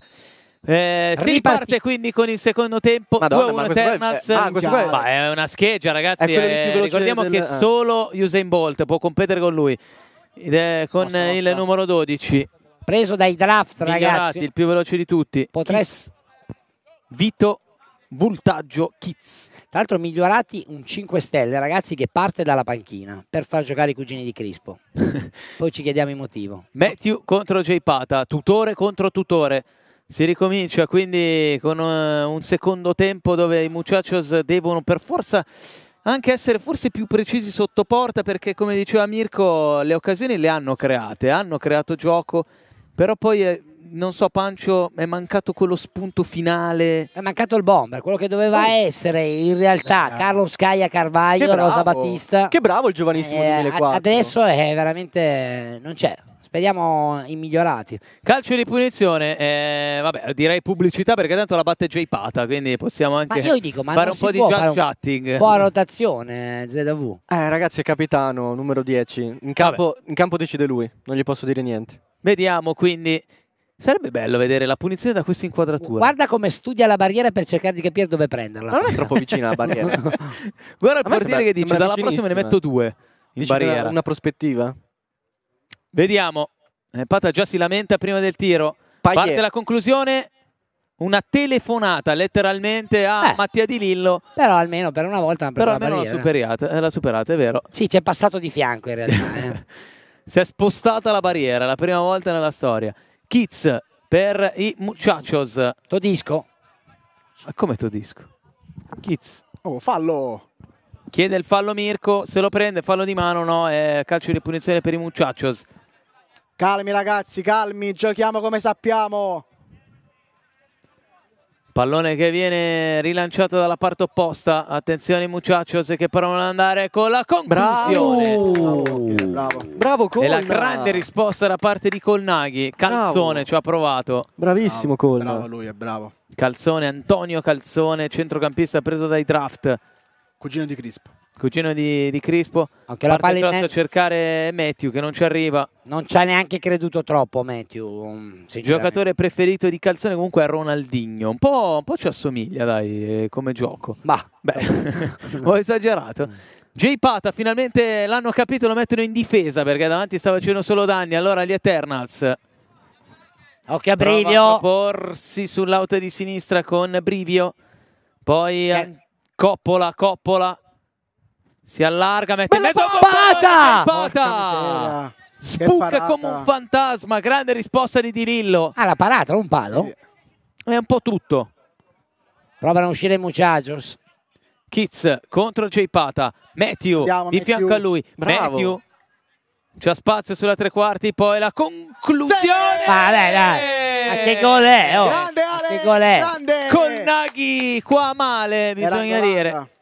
Eh, si riparte quindi con il secondo tempo Madonna, 2-1 Ternals è, eh, ah, Ma è una scheggia ragazzi eh, ricordiamo del... che eh. solo Usain Bolt può competere con lui con il numero 12 preso dai draft Migliorati, ragazzi il più veloce di tutti Potresti... Vito Vultaggio Kids tra l'altro migliorati un 5 stelle ragazzi che parte dalla panchina per far giocare i cugini di Crispo <laughs> poi ci chiediamo il motivo Matthew contro Jay Pata tutore contro tutore si ricomincia quindi con eh, un secondo tempo dove i muchachos devono per forza anche essere forse più precisi sotto porta perché come diceva Mirko le occasioni le hanno create, hanno creato gioco però poi, eh, non so, Pancio, è mancato quello spunto finale. È mancato il bomber, quello che doveva oh. essere in realtà eh, eh. Carlo Scaia Carvaglio, Rosa Battista. Che bravo il giovanissimo eh, 2004. Adesso è veramente... non c'è. Speriamo i migliorati. Calcio di punizione, eh, vabbè, direi pubblicità perché tanto la batte già ipata, quindi possiamo anche dico, fare un po' di già chatting. Un po' a rotazione ZW. Eh ragazzi, è capitano, numero 10. In campo, in campo decide lui, non gli posso dire niente. Vediamo quindi. Sarebbe bello vedere la punizione da questa inquadratura. Guarda come studia la barriera per cercare di capire dove prenderla. Ma non è troppo vicina la barriera. <laughs> Guarda il portiere che dice, dalla prossima ne metto due in barriera. Una, una prospettiva? Vediamo. Eh, Pata già si lamenta prima del tiro. Pagliè. Parte la conclusione. Una telefonata letteralmente a eh. Mattia Di Lillo. Però almeno per una volta. Per però almeno l'ha superata, eh, superata, è vero. Sì, ci è passato di fianco in realtà. Eh. <laughs> si è spostata la barriera, la prima volta nella storia. Kids per i Muchachos. Todisco. Ma come Todisco? Kids. Oh, fallo. Chiede il fallo Mirko, se lo prende, fallo di mano, no, è calcio di punizione per i Muchachos. Calmi ragazzi, calmi, giochiamo come sappiamo. Pallone che viene rilanciato dalla parte opposta. Attenzione Mucciaccio se che provano ad andare con la conclusione. Bravo, bravo. bravo Colna. E la grande risposta da parte di Colnaghi. Calzone bravo. ci ha provato. Bravissimo bravo, Colna. Bravo lui, è bravo. Calzone, Antonio Calzone, centrocampista preso dai draft. Cugino di Crispo. Cugino di, di Crispo, anche la palla in mezzo a cercare Matthew che non ci arriva. Non ci ha neanche creduto troppo Matthew. Mm, Giocatore preferito di calzone comunque è Ronaldinho. Un po', un po ci assomiglia dai eh, come gioco. Ma, Beh, <laughs> ho esagerato. Mm. Jay Pata finalmente l'hanno capito, lo mettono in difesa perché davanti stava facendo solo danni. Allora gli Eternals. Occhio a Brivio. Porsi sull'auto di sinistra con Brivio. Poi eh. Coppola, Coppola si allarga, mette in mezzo pata! pata! Spucca come un fantasma, grande risposta di Dirillo. Ah, la parata, non palo? È un po' tutto. Prova a non uscire Muchachos. Kitz contro J Pata. Matthew Andiamo, di Matthew. fianco a lui. Bravo. Matthew c'è spazio sulla tre quarti, poi la conclusione. Ah, dai, dai. Ma che eh! gol è? Oh. Grande Ale, che gol è? Grande. Con Naghi qua male, bisogna dire.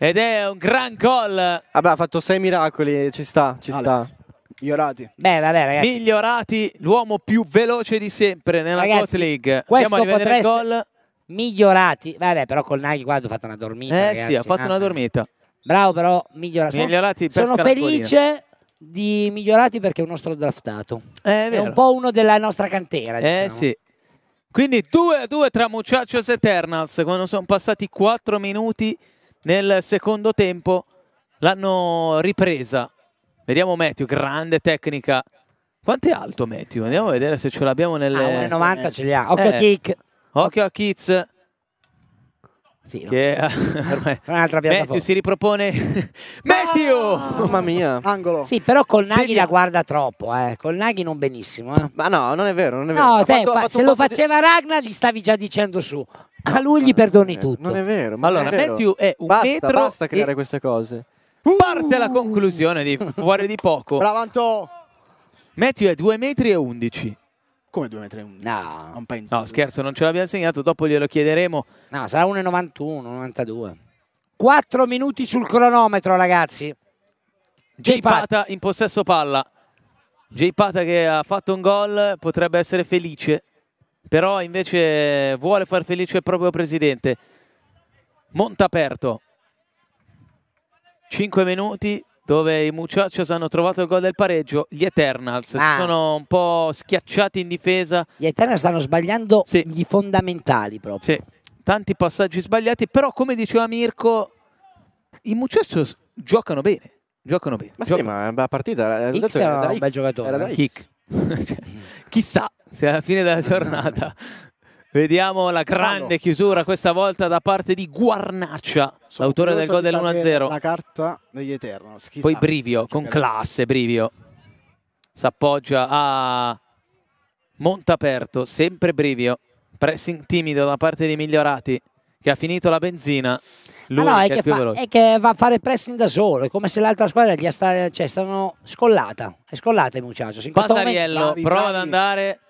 Ed è un gran gol. Vabbè, ha fatto sei miracoli, ci sta, ci Alex. sta. Migliorati. Beh, vabbè, ragazzi. Migliorati, l'uomo più veloce di sempre nella ragazzi, Goat League. Andiamo a rivedere il gol. Migliorati. Vabbè, però col Naghi qua ho fatto una dormita. Eh ragazzi. sì, ha fatto ah, una dormita. Bravo, però migliorati. Migliorati Sono, sono felice di migliorati perché è un nostro draftato. Eh, è, è un po' uno della nostra cantera. Eh diciamo. sì. Quindi 2 a 2 tra Muchachos e Eternals. Quando sono passati 4 minuti nel secondo tempo l'hanno ripresa. Vediamo Matthew, grande tecnica. Quanto è alto Matthew? Andiamo a vedere se ce l'abbiamo nelle... Ah, 90 ce li ha. Occhio eh. a kick. Occhio a Kids. Sì, no. Che ormai... <laughs> un'altra piattaforma. si ripropone <laughs> Matthew! Oh, mamma mia. Angolo. Sì, però col Naghi Vediamo. la guarda troppo, eh. Col Naghi non benissimo, eh. Ma no, non è vero, non è vero. No, te, fatto, fa, se lo faceva di... Ragnar gli stavi già dicendo su. a lui gli ah, perdoni tutto. Non è vero. Ma allora, è vero. Matthew è un basta, metro basta creare e... queste cose. Uh! Parte la conclusione di fuori di poco. Bravo, Anto. Matthew è 2 metri e 11. Come 2 metri? No. Non penso. No, scherzo, non ce l'abbiamo segnato, dopo glielo chiederemo. No, sarà 1,91, 92. 4 minuti sul cronometro, ragazzi. J Pata in possesso palla. J Pata che ha fatto un gol, potrebbe essere felice, però invece vuole far felice il proprio presidente. Monta aperto. 5 minuti, dove i muchachos hanno trovato il gol del pareggio, gli Eternals ah. sono un po' schiacciati in difesa. Gli Eternals stanno sbagliando sì. gli fondamentali proprio. Sì, tanti passaggi sbagliati, però come diceva Mirko, i muchachos giocano bene, giocano bene. Ma giocano. sì, ma la partita era, X era, era un bel giocatore. Era da Kick. Eh. <laughs> cioè, chissà se alla fine della giornata <laughs> Vediamo la grande Bravo. chiusura questa volta da parte di Guarnaccia, Sono l'autore del gol dell'1-0. La carta degli Eternals. Poi Brivio, con classe Brivio. S'appoggia a Montaperto, sempre Brivio. Pressing timido da parte di Migliorati che ha finito la benzina. Lui no, ah, no, è, che, che, fa, è che va a fare pressing da solo, è come se l'altra squadra gli sta, cioè, stanno scollata. È scollata il muchacho. Passariello prova bravi. ad andare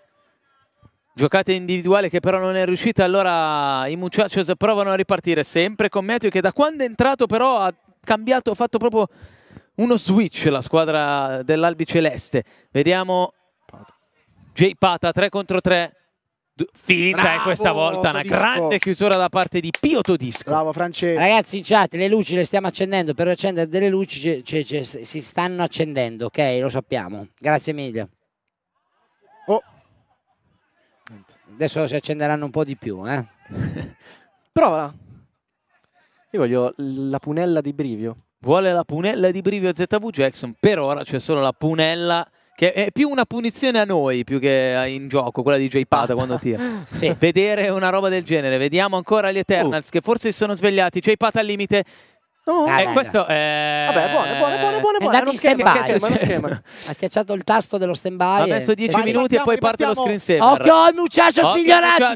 Giocata individuale che però non è riuscita, allora i Muchachos provano a ripartire sempre con Matthew che da quando è entrato però ha cambiato, ha fatto proprio uno switch la squadra dell'Albi Celeste. Vediamo J Pata 3 contro 3. Finta eh, Bravo, è questa volta una Todisco. grande chiusura da parte di Pio Todisco. Bravo Francesco. Ragazzi in chat le luci le stiamo accendendo, per accendere delle luci si stanno accendendo, ok? Lo sappiamo. Grazie mille. adesso si accenderanno un po' di più. Eh. <laughs> Provala. Io voglio la punella di Brivio. Vuole la punella di Brivio ZV Jackson. Per ora c'è solo la punella che è più una punizione a noi più che in gioco, quella di J Pata quando tira. <laughs> sì. Vedere una roba del genere, vediamo ancora gli Eternals uh. che forse si sono svegliati, J Pata al limite, eh, questo è... Vabbè, buono, buono, buono, buono, buono. È uno schema, schema, schema. Ha schiacciato il tasto dello stand-by. Ha messo 10 minuti e poi parte lo screen saver. Occhio, Muchacho Spigliorato!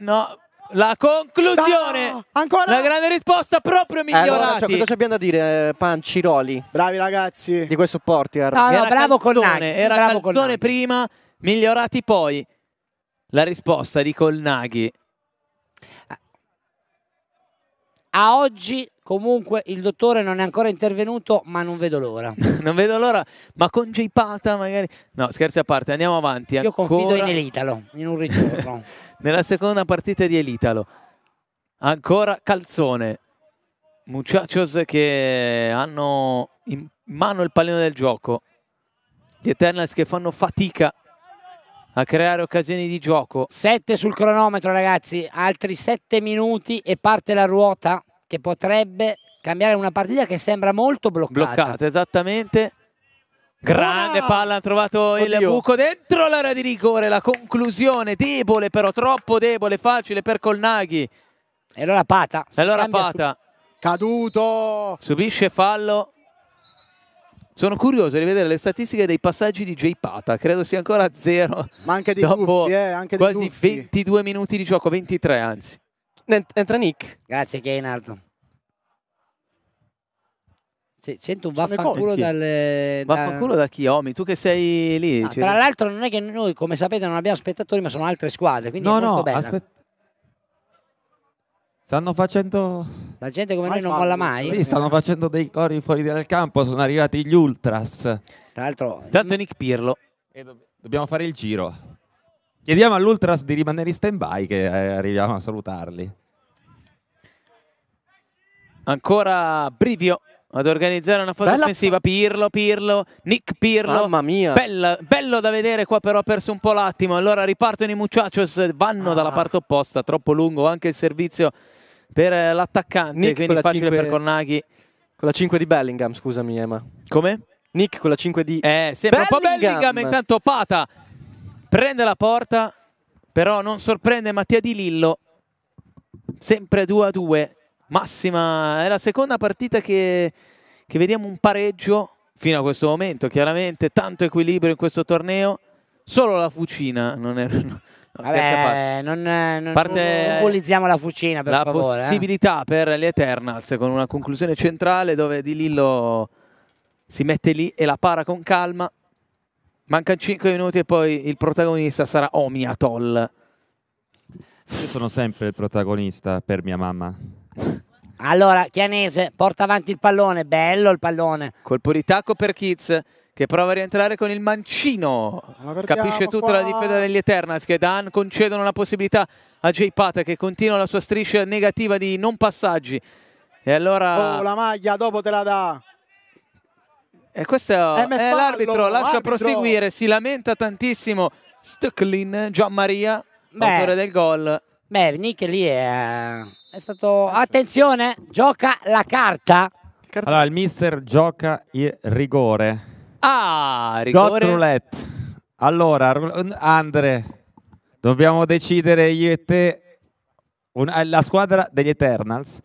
No, la conclusione! No, ancora! La grande risposta proprio migliorati! Eh, allora, cosa abbiamo da dire, eh, Panciroli? Bravi ragazzi! Di questo portier. No, no, era bravo Colnaghi. Era bravo calzone prima, migliorati poi. La risposta di Colnaghi. A oggi Comunque il dottore non è ancora intervenuto, ma non vedo l'ora. <laughs> non vedo l'ora, ma con J Pata magari... No, scherzi a parte, andiamo avanti. Io ancora... confido in Elitalo, in un ritorno. <laughs> Nella seconda partita di Elitalo. Ancora Calzone. Muchachos che hanno in mano il pallino del gioco. Gli Eternals che fanno fatica a creare occasioni di gioco. 7 sul cronometro ragazzi, altri 7 minuti e parte la ruota che potrebbe cambiare una partita che sembra molto bloccata. Bloccata, esattamente. Grande Buona! palla, ha trovato Oddio. il buco dentro l'area di rigore, la conclusione debole però, troppo debole, facile per Colnaghi. E allora Pata. E allora Pata. Su... Caduto! Subisce fallo. Sono curioso di vedere le statistiche dei passaggi di J Pata, credo sia ancora a zero. Ma anche di dopo tuffi, eh, anche quasi tuffi. 22 minuti di gioco, 23 anzi entra Nick. Grazie che è Keinard. Se, sento un vaffanculo dal... Vaffanculo da... da Omi? tu che sei lì. Ah, cioè... Tra l'altro non è che noi, come sapete, non abbiamo spettatori, ma sono altre squadre, quindi no, no, aspetta. Stanno facendo... La gente come noi non molla mai? Sì, stanno facendo dei cori fuori dal campo, sono arrivati gli ultras. Tra l'altro... Tanto è Nick Pirlo. E dobbiamo fare il giro. Chiediamo all'Ultras di rimanere in stand-by che eh, arriviamo a salutarli. Ancora Brivio ad organizzare una foto Bella offensiva. Pirlo, Pirlo, Nick Pirlo. Mamma mia. Bella, bello da vedere qua però ha perso un po' l'attimo. Allora ripartono i Muchachos, vanno ah. dalla parte opposta. Troppo lungo anche il servizio per eh, l'attaccante, quindi facile 5... per Cornaghi. Con la 5 di Bellingham, scusami Ema. Come? Nick con la 5 di Eh, sembra Bellingham. un po' Bellingham, intanto Pata prende la porta, però non sorprende Mattia Di Lillo, sempre 2 a 2, massima, è la seconda partita che, che vediamo un pareggio fino a questo momento, chiaramente tanto equilibrio in questo torneo, solo la fucina non è... <laughs> No, Vabbè, non, non, parte non bullizziamo la fucina per la favore. La eh. possibilità eh. per gli Eternals con una conclusione centrale dove Di Lillo si mette lì e la para con calma. Mancano 5 minuti e poi il protagonista sarà Omi Atoll. Io sono sempre il protagonista per mia mamma. <laughs> Allora, Chianese, porta avanti il pallone, bello il pallone. Colpo di tacco per Kitz che prova a rientrare con il mancino. Capisce tutta qua. la difesa degli Eternals che Dan concedono la possibilità a J. Pata che continua la sua striscia negativa di non passaggi. E allora... Oh, la maglia dopo te la dà. E questo eh, è, è l'arbitro, lascia arbitro. proseguire, si lamenta tantissimo Stucklin, Stöcklin, Gianmaria, autore del gol. Beh, Nick lì è, è stato... Attenzione, gioca la carta. Allora, il mister gioca il rigore. Ah, rigore. Dot roulette. Allora, Andre, dobbiamo decidere io e te, una, eh, la squadra degli Eternals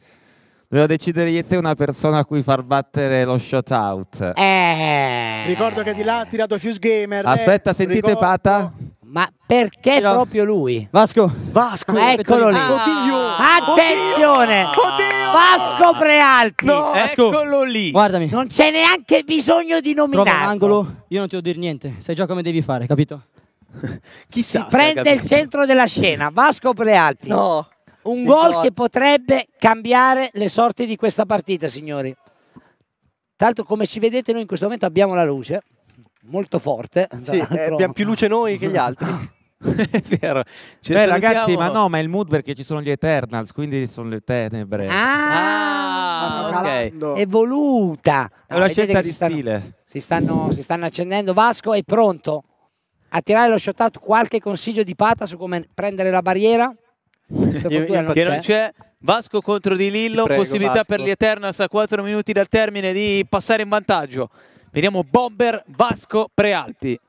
Devo decidere una persona a cui far battere lo shot out. Eh. Ricordo che di là ha tirato Fuse Gamer. Eh. Aspetta, eh. sentite Ricordo. Pata. Ma perché Però... Ecco. proprio lui? Vasco. Vasco. Eccolo lì. Ah. Oddio. Attenzione. Oddio. Vasco Prealpi. No. Eccolo lì. Guardami. Non c'è neanche bisogno di nominarlo. Trova un angolo, io non ti devo dire niente. Sai già come devi fare, capito? Chissà. Si prende capito. il centro della scena. Vasco Prealpi. No un gol che potrebbe cambiare le sorti di questa partita, signori. Tanto come ci vedete noi in questo momento abbiamo la luce, molto forte. Sì, eh, abbiamo più luce noi che gli altri. <laughs> è vero. Ci Beh, ragazzi, ma no, ma è il mood perché ci sono gli Eternals, quindi sono le tenebre. Ah, ah ok. No. È voluta. È una ah, scelta di stanno, stile. Si stanno, si stanno, accendendo. Vasco è pronto a tirare lo shot out. Qualche consiglio di Pata su come prendere la barriera? Io, che non c'è. Vasco contro di Lillo, prego, possibilità Vasco. per gli Eternals a 4 minuti dal termine di passare in vantaggio. Vediamo Bomber, Vasco, Prealpi.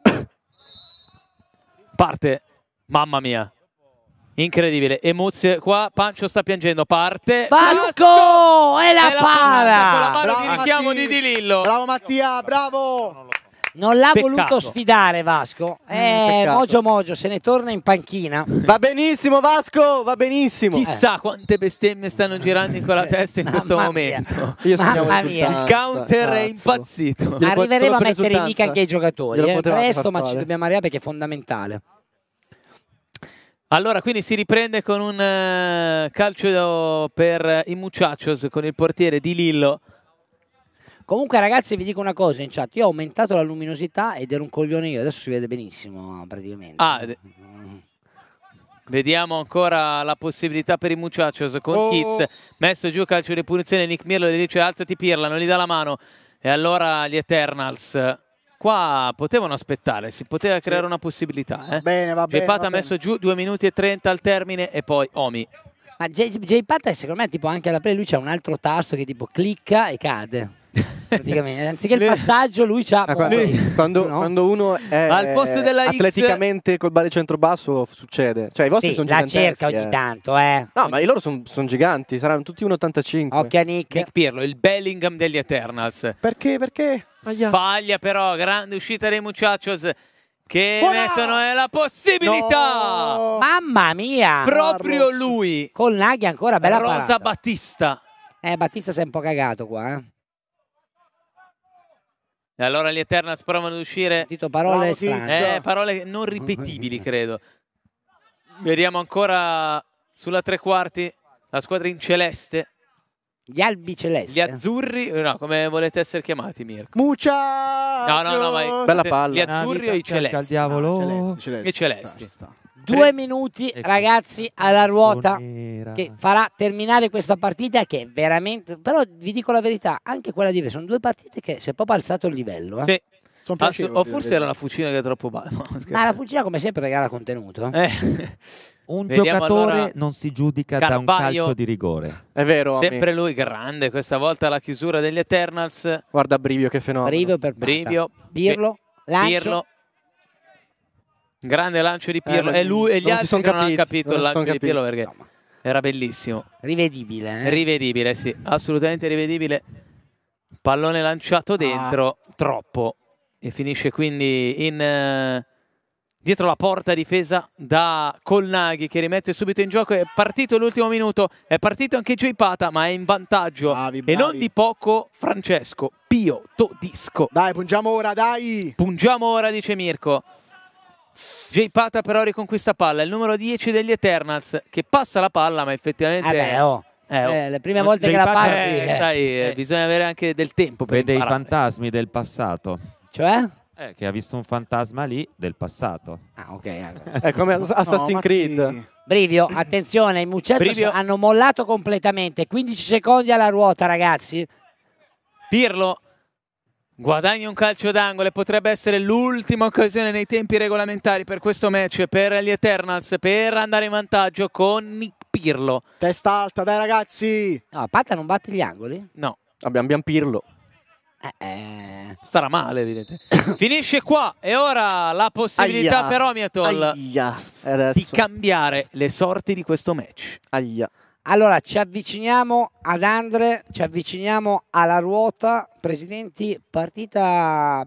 <coughs> Parte, mamma mia. Incredibile, Emozio qua, Pancio sta piangendo, parte Vasco! E la, la para! Con la mano bravo di richiamo Mattia. di Di Lillo Bravo Mattia, bravo! Non l'ha Peccato. voluto sfidare Vasco. Mm, eh, Mogio Mogio se ne torna in panchina. <laughs> Va benissimo Vasco, va benissimo. Chissà eh. quante bestemmie stanno girando in quella eh, testa in questo mia. momento. Io Mamma mia. Il counter Cazzo. è impazzito. Arriveremo a mettere in mica anche i giocatori. Eh, presto, ma ci dobbiamo arrivare perché è fondamentale. Allora, quindi si riprende con un uh, calcio per uh, i Muchachos, con il portiere di Lillo Comunque, ragazzi, vi dico una cosa in chat: io ho aumentato la luminosità ed ero un coglione io, adesso si vede benissimo praticamente. Ah, eh, Vediamo ancora la possibilità per i Muchachos con oh. Kids. Messo giù calcio di punizione. Nick Mirlo gli dice alzati Pirla, non gli dà la mano. E allora gli Eternals. Qua potevano aspettare, si poteva creare una possibilità. Eh? Bene, va bene. Gepata ha messo giù 2 minuti e 30 al termine e poi Omi. Ma j secondo me tipo anche alla play lui c'è un altro tasto che tipo clicca e cade praticamente. <laughs> Anziché il passaggio, lui c'ha. Ah, quando, quando, no? quando, uno è al posto della atleticamente X... col bale basso succede. Cioè, i vostri sì, sono giganti. La cerca ogni eh. tanto, eh. No, ma i loro sono son giganti, saranno tutti 1,85. Ok, Nick. Nick Pirlo, il Bellingham degli Eternals. Perché? Perché? Aia. Sbaglia, però, grande uscita dei Muchachos che oh no! mettono la possibilità. No! Mamma mia! Proprio lui. Con Naghi ancora bella Rosa parata. Battista. Eh, Battista si è un po' cagato qua, eh. E allora gli Eternals provano ad uscire. Tito, parole, eh, parole non ripetibili, credo. Vediamo ancora sulla tre quarti la squadra in celeste. Gli albi celesti. Gli azzurri, eh, no, come volete essere chiamati, Mirko? Muccia! No, no, no, ma bella palla. Gli azzurri ah, o i cioè, celesti? Al diavolo. No, ah, celesti, celesti. I celesti. Sta, sta. Due minuti, e ecco, ragazzi, alla ruota tornera. che farà terminare questa partita che è veramente... Però vi dico la verità, anche quella di Vespa, sono due partite che si è proprio alzato il livello. Eh. Sì. Piacevoli, o forse era la fucina che è troppo bassa. Ma la fucina come sempre regala contenuto. Eh. <laughs> un Vediamo giocatore allora non si giudica Carvaglio. da un calcio di rigore. È vero. Sempre amico. lui grande, questa volta la chiusura degli Eternals. Guarda Brivio che fenomeno. Brivio per Brivio. Pirlo, Pirlo, Pirlo Grande lancio di eh, Pirlo. Eh, e lui e gli altri non hanno capito non il lancio capito. di Pirlo perché no, era bellissimo. Rivedibile. Eh? Rivedibile, sì, assolutamente rivedibile. Pallone lanciato ah. dentro, ah. troppo. E finisce quindi in, eh, dietro la porta difesa da Colnaghi che rimette subito in gioco. È partito l'ultimo minuto, è partito anche Joey Pata, ma è in vantaggio. Bravi, bravi. E non di poco Francesco Pio Todisco. Dai, pungiamo ora, dai! Pungiamo ora, dice Mirko. Jay Pata però riconquista palla, il numero 10 degli Eternals che passa la palla ma effettivamente... Eh beh, oh. Eh, oh. eh, le prime volte che la passi... Eh, eh. sai, eh, eh. bisogna avere anche del tempo per Vede imparare. i fantasmi del passato. Cioè? Eh, che ha visto un fantasma lì del passato. Ah, ok. Allora. <laughs> È come Assassin's no, Creed. Sì. Brivio, attenzione, i Muccetto Brivio. hanno mollato completamente. 15 secondi alla ruota, ragazzi. Pirlo Guadagni un calcio d'angolo e potrebbe essere l'ultima occasione nei tempi regolamentari per questo match per gli Eternals per andare in vantaggio con Nick Pirlo. Testa alta, dai ragazzi! No, Pata non batte gli angoli? No. Abbiamo, Bian Pirlo. Eh, eh. Starà male, evidentemente. <coughs> Finisce qua e ora la possibilità Aia. per Omiatol di cambiare le sorti di questo match. Aia. Allora ci avviciniamo ad Andre, ci avviciniamo alla ruota, presidenti, partita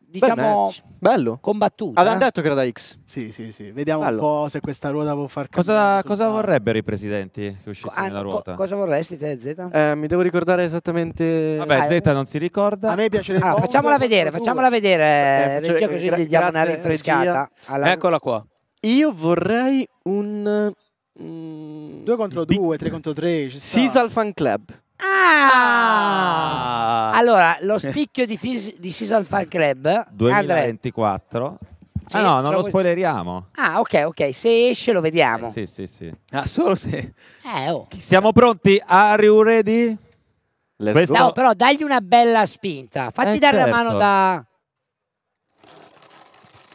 diciamo Bello. combattuta. Avevano detto che era da X. Sì, sì, sì. Vediamo Bello. un po' se questa ruota può far Cosa, cosa vorrebbero i presidenti che uscissero ah, Co- nella ruota? Co cosa vorresti te, Z? Eh, mi devo ricordare esattamente... Vabbè, ah, Z non si ricorda. A me piace Allora, ah, facciamola vedere, facciamola vedere, eh, eh faccio... così gli diamo una rinfrescata. Alla... Eccola qua. Io vorrei un... Mm, due contro big... due, tre contro tre. Sisal Fan Club. Ah! ah! Allora, lo spicchio di, Fis- di Sisal Fan Club 2024. ah no, non lo spoileriamo. Ah, ok, ok. Se esce lo vediamo. Eh, sì, sì, sì. Ah, solo se. Eh, oh. Siamo pronti? Are you ready? Let's Questo... No, però dagli una bella spinta. Fatti eh, dare certo. la mano certo. da.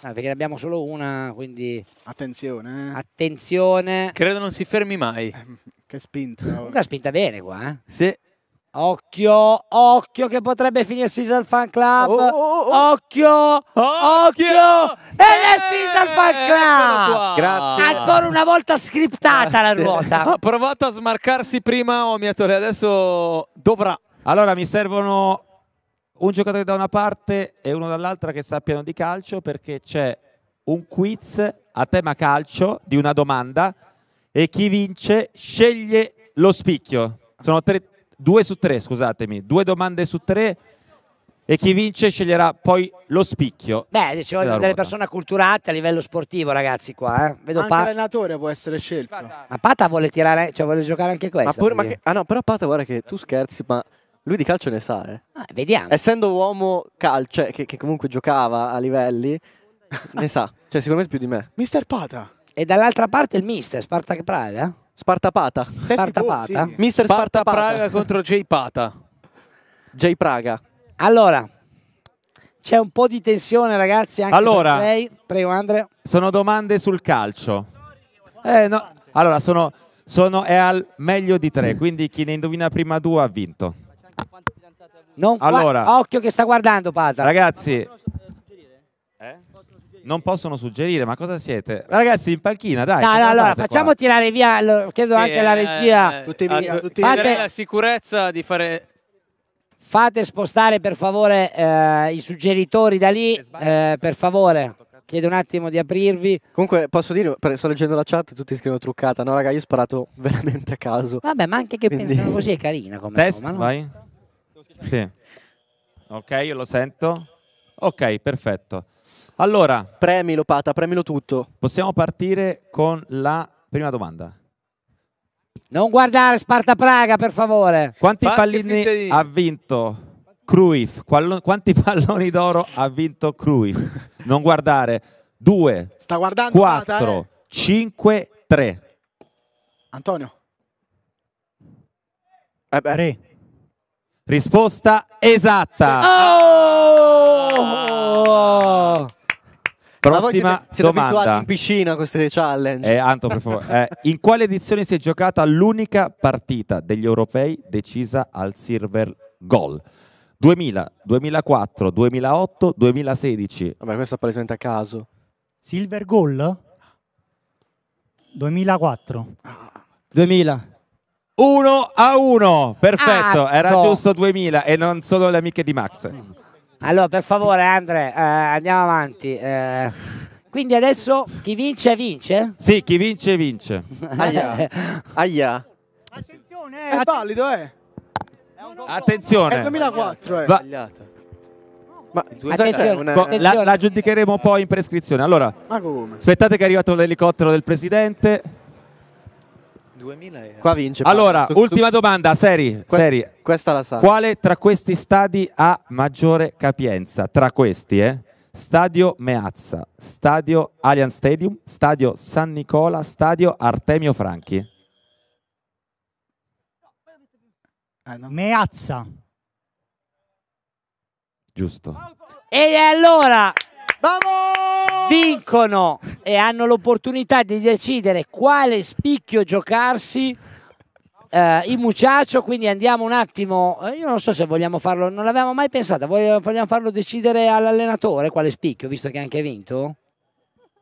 Ah, perché ne abbiamo solo una, quindi... Attenzione. Eh. Attenzione. Credo non si fermi mai. Eh, mm, che spinta. Comunque ha oh. spinta bene qua, eh? Sì. Occhio, occhio che potrebbe finire Season Fan Club. Oh, oh, oh. oh. Occhio, occhio. E eh, è Season Fan Club. Grazie. Ancora una volta scriptata la ruota. Ha provato a smarcarsi prima Omiatore, oh, adesso dovrà. Allora mi servono un giocatore da una parte e uno dall'altra che sappiano di calcio perché c'è un quiz a tema calcio di una domanda e chi vince sceglie lo spicchio. Sono tre, due su tre, scusatemi, due domande su tre e chi vince sceglierà poi lo spicchio. Beh, ci vogliono delle persone acculturate a livello sportivo, ragazzi. Qua, eh. Vedo anche Pat... l'allenatore può essere scelto. Ma Pata vuole tirare, cioè vuole giocare anche questo. Ma, ma ah no, però Pata guarda che tu scherzi, ma lui di calcio ne sa, eh. Ah, vediamo. Essendo uomo calcio, che, che comunque giocava a livelli, ne sa. Cioè, sicuramente più di me. Mister Pata. E dall'altra parte il mister, Spartak Praga. Sparta Pata. Sì. Mister Sparta Praga contro J Pata. J Praga. Allora, c'è un po' di tensione ragazzi anche allora, lei. Prego Andrea. Sono domande sul calcio. Eh, no. Allora, sono, sono, è al meglio di tre, quindi chi ne indovina prima due ha vinto. Non allora, guarda, occhio che sta guardando Pata. Ragazzi, eh? non possono suggerire, ma cosa siete? Ragazzi, in panchina, dai. No, no, allora, facciamo qua. tirare via, lo, chiedo e, eh, anche alla regia. Eh, tutti via, eh, tutti fate, la sicurezza di fare... Fate spostare per favore eh, i suggeritori da lì, eh, per favore. Chiedo un attimo di aprirvi. Comunque, posso dire, sto leggendo la chat, tutti scrivono truccata. No, raga, io ho sparato <laughs> veramente a caso. Vabbè, ma anche che Quindi... pensano così è carina come test, no, ma no? vai. Sì. Ok, io lo sento. Ok, perfetto. Allora, premilo Pata, premilo tutto. Possiamo partire con la prima domanda. Non guardare Sparta Praga, per favore. Quanti Quante pallini ha vinto Cruyff? Qual... Quanti palloni d'oro ha vinto Cruyff? non guardare. 2, 4, 5, 3. Antonio. Eh Re. Risposta esatta. Oh! Ma voi Prossima siete, siete domanda. abituati in piscina a queste challenge. Eh, Anto, per favore. Eh, in quale edizione si è giocata l'unica partita degli europei decisa al silver goal? 2000, 2004, 2008, 2016. Vabbè, questo è palesemente a caso. Silver Goal 2004. 2000. 1 a 1, perfetto, Azzo. era giusto 2000 e non solo le amiche di Max. Allora, per favore, Andre, eh, andiamo avanti. Eh, quindi adesso chi vince vince? Sì, chi vince vince. <laughs> Aia. Aia. Attenzione, eh, è valido, eh. Attenzione. È 2004, eh. Va- ma attenzione, una... attenzione. La, la giudicheremo poi in prescrizione. Allora, aspettate che è arrivato l'elicottero del presidente. 2000 Qua vince. Allora, Paolo. ultima domanda, seri, que- seri. Questa la sa. Quale tra questi stadi ha maggiore capienza? Tra questi, eh? Stadio Meazza, Stadio Allianz Stadium, Stadio San Nicola, Stadio Artemio Franchi. Ah, Meazza. Giusto. E allora, Bravo! vincono e hanno l'opportunità di decidere quale spicchio giocarsi eh, in muciaccio, quindi andiamo un attimo, eh, io non so se vogliamo farlo, non l'avevamo mai pensato, vogliamo, farlo decidere all'allenatore quale spicchio, visto che anche ha vinto?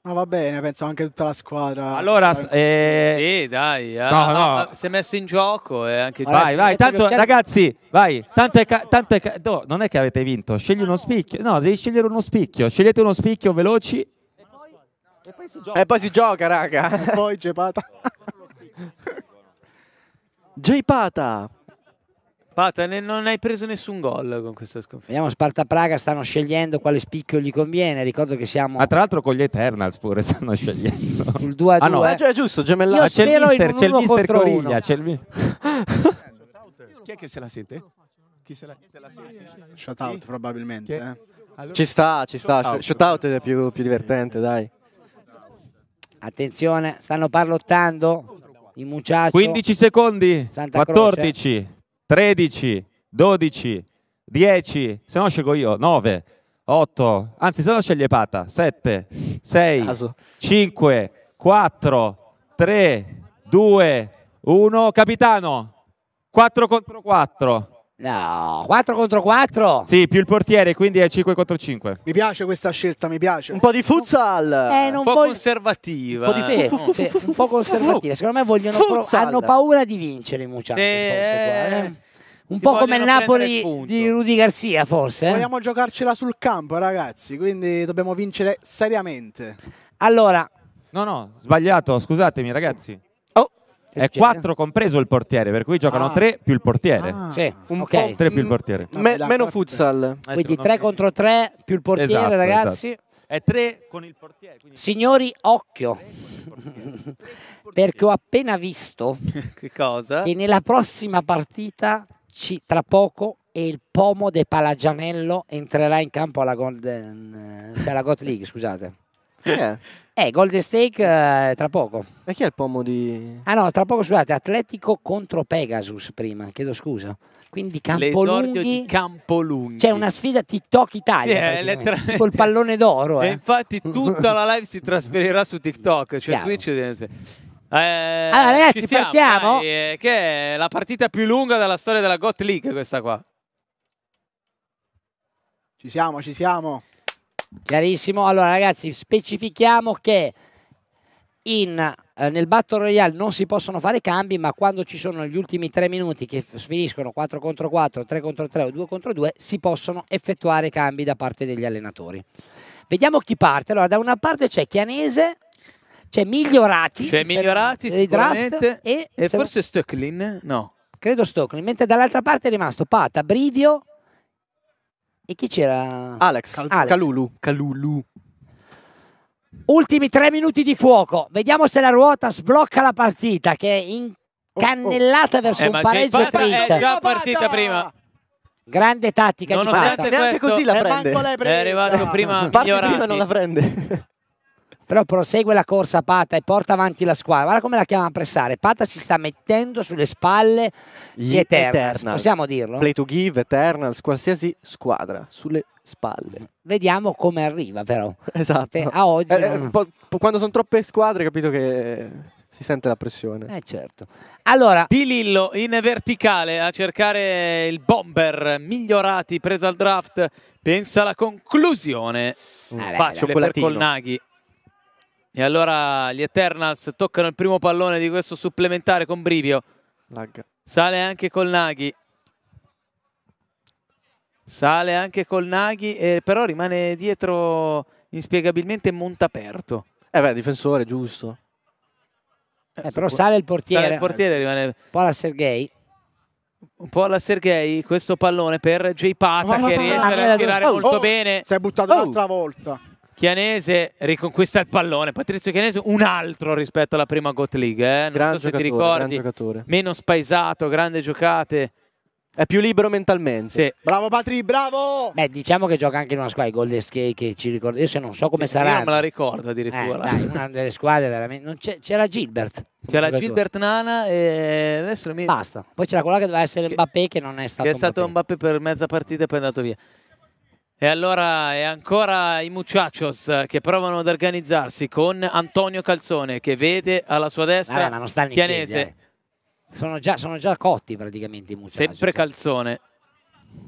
Ma va bene, penso anche tutta la squadra. Allora, eh... eh sì, dai, eh. no, no. si è messo in gioco e anche Vai, vai, vai tanto ragazzi, vai. Tanto è, tanto è no, non è che avete vinto, scegli uno spicchio. No, devi scegliere uno spicchio. Scegliete uno spicchio veloci e poi si gioca. E poi si gioca, raga. <laughs> E poi Jepata. Jepata. Pata, non hai preso nessun gol con questa sconfitta. Vediamo Sparta Praga stanno scegliendo quale spicchio gli conviene. Ricordo che siamo. Ma tra l'altro con gli Eternals pure stanno scegliendo. Il <laughs> 2 a 2. Ah, no, eh, cioè, è giusto, gemella. C'è il mister, c'è il mister Coriglia. C'è il... <laughs> Chi è che se la sente? Chi se la, se la sente? Shoutout probabilmente. Eh. Ci sta, ci sta. Shutout, è più, più divertente, dai. Attenzione, stanno parlottando i Munciaccio. 15 secondi, Santa 14, Croce. 13, 12, 10, se no scelgo io, 9, 8, anzi se no sceglie Pata, 7, 6, 5, 4, 3, 2, 1, capitano, 4 contro 4. No, 4 contro 4. Sì, più il portiere, quindi è 5 contro 5. Mi piace questa scelta, mi piace. Un po' di futsal. Eh, un, po voglio... conservativa. Un po', di... sì, sì, un po conservativa. Secondo me vogliono pro... hanno paura di vincere i Muciani. Sì. Eh. Un si po' come il Napoli di Rudy Garcia, forse. Eh? Vogliamo giocarcela sul campo, ragazzi, quindi dobbiamo vincere seriamente. Allora. No, no, sbagliato, scusatemi, ragazzi. È 4 compreso il portiere, per cui giocano 3 ah. più il portiere. Ah. Sì, un ok. 3 più il portiere. Mm, Me, meno futsal. Eh, quindi 3 contro 3 più il portiere, esatto, esatto. ragazzi. Esatto. È 3 con il portiere. Signori, occhio. Perché ho appena visto <laughs> che, cosa? che nella prossima partita ci, tra poco il pomo de Palagianello entrerà in campo alla Golden, eh, cioè alla God League, scusate. Yeah. Eh, Golden Stake eh, tra poco. E chi è il pomo di... Ah no, tra poco scusate, Atletico contro Pegasus prima, chiedo scusa. Quindi Campolunghi... di Campolunghi. C'è una sfida TikTok Italia. Sì, letteralmente... Col pallone d'oro. Eh. E infatti tutta la live si trasferirà su TikTok, cioè Chiaro. Twitch... Eh, allora ragazzi, siamo, partiamo. Dai, eh, che è la partita più lunga della storia della Got League questa qua. Ci siamo, ci siamo. Chiarissimo. Allora, ragazzi, specifichiamo che in, eh, nel Battle Royale non si possono fare cambi, ma quando ci sono gli ultimi tre minuti che finiscono 4 contro 4, 3 contro 3 o 2 contro 2, si possono effettuare cambi da parte degli allenatori. Vediamo chi parte. Allora, da una parte c'è Chianese, c'è Migliorati. Cioè Migliorati, per, eh, draft, e, e forse Stocklin? no. Credo Stocklin, mentre dall'altra parte è rimasto Pata, Brivio, e chi c'era? Alex, Cal- Alex. Calulu. Calulu. Ultimi tre minuti di fuoco. Vediamo se la ruota sblocca la partita che è incannellata oh, oh. verso eh, un pareggio è triste. Eh, è già partita prima. Grande tattica Nonostante di Pata. Questo, Neanche così la eh, prende. È, è arrivato prima Parte migliorati. prima non la prende però prosegue la corsa Pata e porta avanti la squadra. Guarda come la chiama a pressare. Pata si sta mettendo sulle spalle gli Eternals. Eternals. Possiamo dirlo? Play to give, Eternals, qualsiasi squadra sulle spalle. Vediamo come arriva però. Esatto. A oggi. Eh, eh non... quando sono troppe squadre, capito che si sente la pressione. Eh certo. Allora, Di Lillo in verticale a cercare il bomber migliorati preso al draft, pensa alla conclusione. Mm. Ah, Faccio per Colnaghi. E allora gli Eternals toccano il primo pallone di questo supplementare con Brivio. Lag. Sale anche col Naghi. Sale anche col Naghi, eh, però rimane dietro inspiegabilmente Montaperto. Eh beh, difensore, giusto. Eh, eh però sale il portiere. Sale il portiere rimane... Un po' alla Sergei. Un po' alla Sergei, questo pallone per J. Pata che riesce a tirare oh, molto oh, oh, bene. Si è buttato oh. un'altra volta. Chianese riconquista il pallone. Patrizio Chianese un altro rispetto alla prima Got League. Eh? Non so se ti ricordi. Meno spaesato, grande giocate. È più libero mentalmente. Sì. Bravo Patri, bravo! Beh, diciamo che gioca anche in una squadra, i Golden Skate, che ci ricordo. Io se non so come sì, sarà. non me la ricordo addirittura. Eh, dai, una delle squadre veramente... c'era Gilbert. C'era Gilbert Nana e adesso mi... Basta. Poi c'era quella che doveva essere Mbappé che non è stato Che è stato Mbappé, Mbappé per mezza partita e poi è andato via. E allora è ancora i Muchachos che provano ad organizzarsi con Antonio Calzone che vede alla sua destra ah, Chianese. Piedi, eh. sono, già, sono, già, cotti praticamente i Muchachos. Sempre Calzone.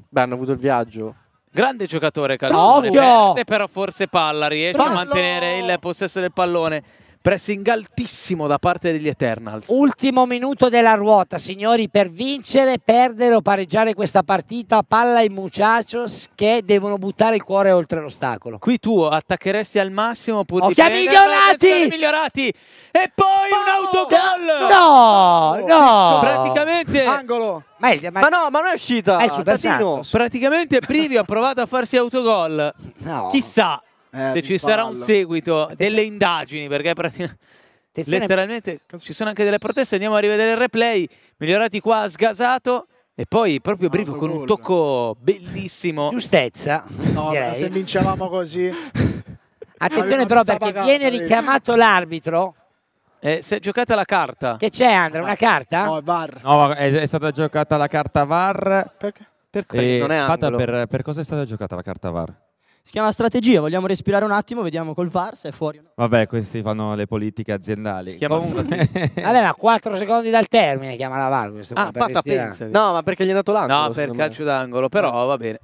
Beh, hanno avuto il viaggio. Grande giocatore Calzone. Perde, però forse palla, riesce Pallo! a mantenere il possesso del pallone pressing altissimo da parte degli Eternals. Ultimo minuto della ruota, signori, per vincere, perdere o pareggiare questa partita, palla ai Muchachos che devono buttare il cuore oltre l'ostacolo. Qui tu attaccheresti al massimo pur Occhi di a migliorati! migliorati! E poi un oh! autogol! No, no! Praticamente Angolo. Ma, è- ma- Ma no, ma non è uscita. È il Super Praticamente Privi ha provato a farsi autogol. No. Chissà, eh, se ci sarà un seguito Attenzione. Eh, delle indagini, perché praticamente... Attenzione. Letteralmente ci sono anche delle proteste, andiamo a rivedere il replay, migliorati qua, sgasato, e poi proprio ah, Brivo con un tocco bellissimo. Giustezza. No, direi. se vincevamo così. <laughs> Attenzione però perché viene richiamato l'arbitro. Eh, si è giocata la carta. Che c'è Andrea? Una ah, carta? No, è VAR. No, è, è, stata giocata la carta VAR. Perché? Perché? non è Per, per cosa è stata giocata la carta VAR? Si chiama strategia, vogliamo respirare un attimo, vediamo col VAR se è fuori o no. Vabbè, questi fanno le politiche aziendali. Si chiama Comunque... <laughs> allora, 4 secondi dal termine chiama la VAR questo Ah, a pensa. No, ma perché gli è dato l'angolo. No, per calcio d'angolo, però ah. va bene.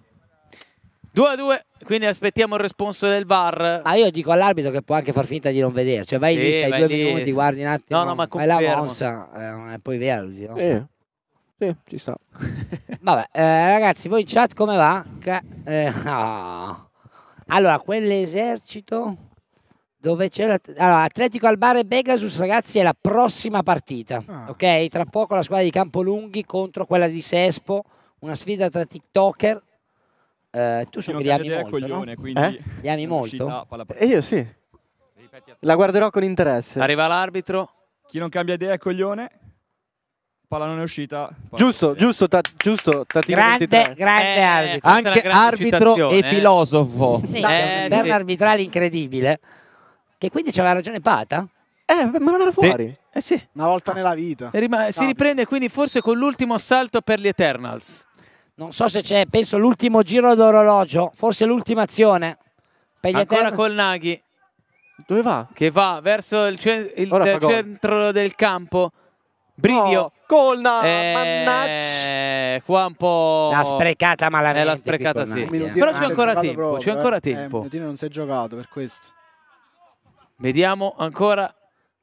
2 a 2, quindi aspettiamo il responso del VAR. Ma ah, io dico all'arbitro che può anche far finta di non vedere, cioè vai sì, lì, stai vai due lì. minuti, guardi un attimo, no, no, ma fai la mossa, eh, e poi via così, no? Eh. Sì, ci sta. <laughs> Vabbè, eh, ragazzi, voi in chat come va? Che... Eh, oh. <laughs> Allora, quell'esercito dove c'era allora, Atletico Albare e Pegasus, ragazzi, è la prossima partita. Ah. Ok, tra poco la squadra di Campolunghi contro quella di Sespo, una sfida tra TikToker. Eh, tu sono ami molto, coglione, no? quindi eh? li <laughs> ami molto? E eh, io sì. La guarderò con interesse. Arriva l'arbitro. Chi non cambia idea è coglione palla non è uscita. palla- Giusto, giusto, ta- giusto, tattica Grande, 23. grande Eh, arbitro. Anche grande arbitro e citazione, eh. filosofo. Sì, Eh, un sì. interno arbitrale incredibile. Che quindi c'aveva ragione Pata? Eh, ma non era fuori. Eh sì, Una volta nella vita. e rima- si riprende quindi forse con l'ultimo salto per gli Eternals. Non so se c'è, penso l'ultimo giro d'orologio, forse l'ultima azione. Per gli Ancora Eterni- col Naghi Dove va? che va verso il, cen- il centro del campo. Brivio. Oh, colna, eh, Qua un po'... La sprecata malamente. Eh, l'ha sprecata, sì. Però c'è ancora tempo, c'è ancora eh. eh tempo. Eh, non si è giocato per questo. Vediamo ancora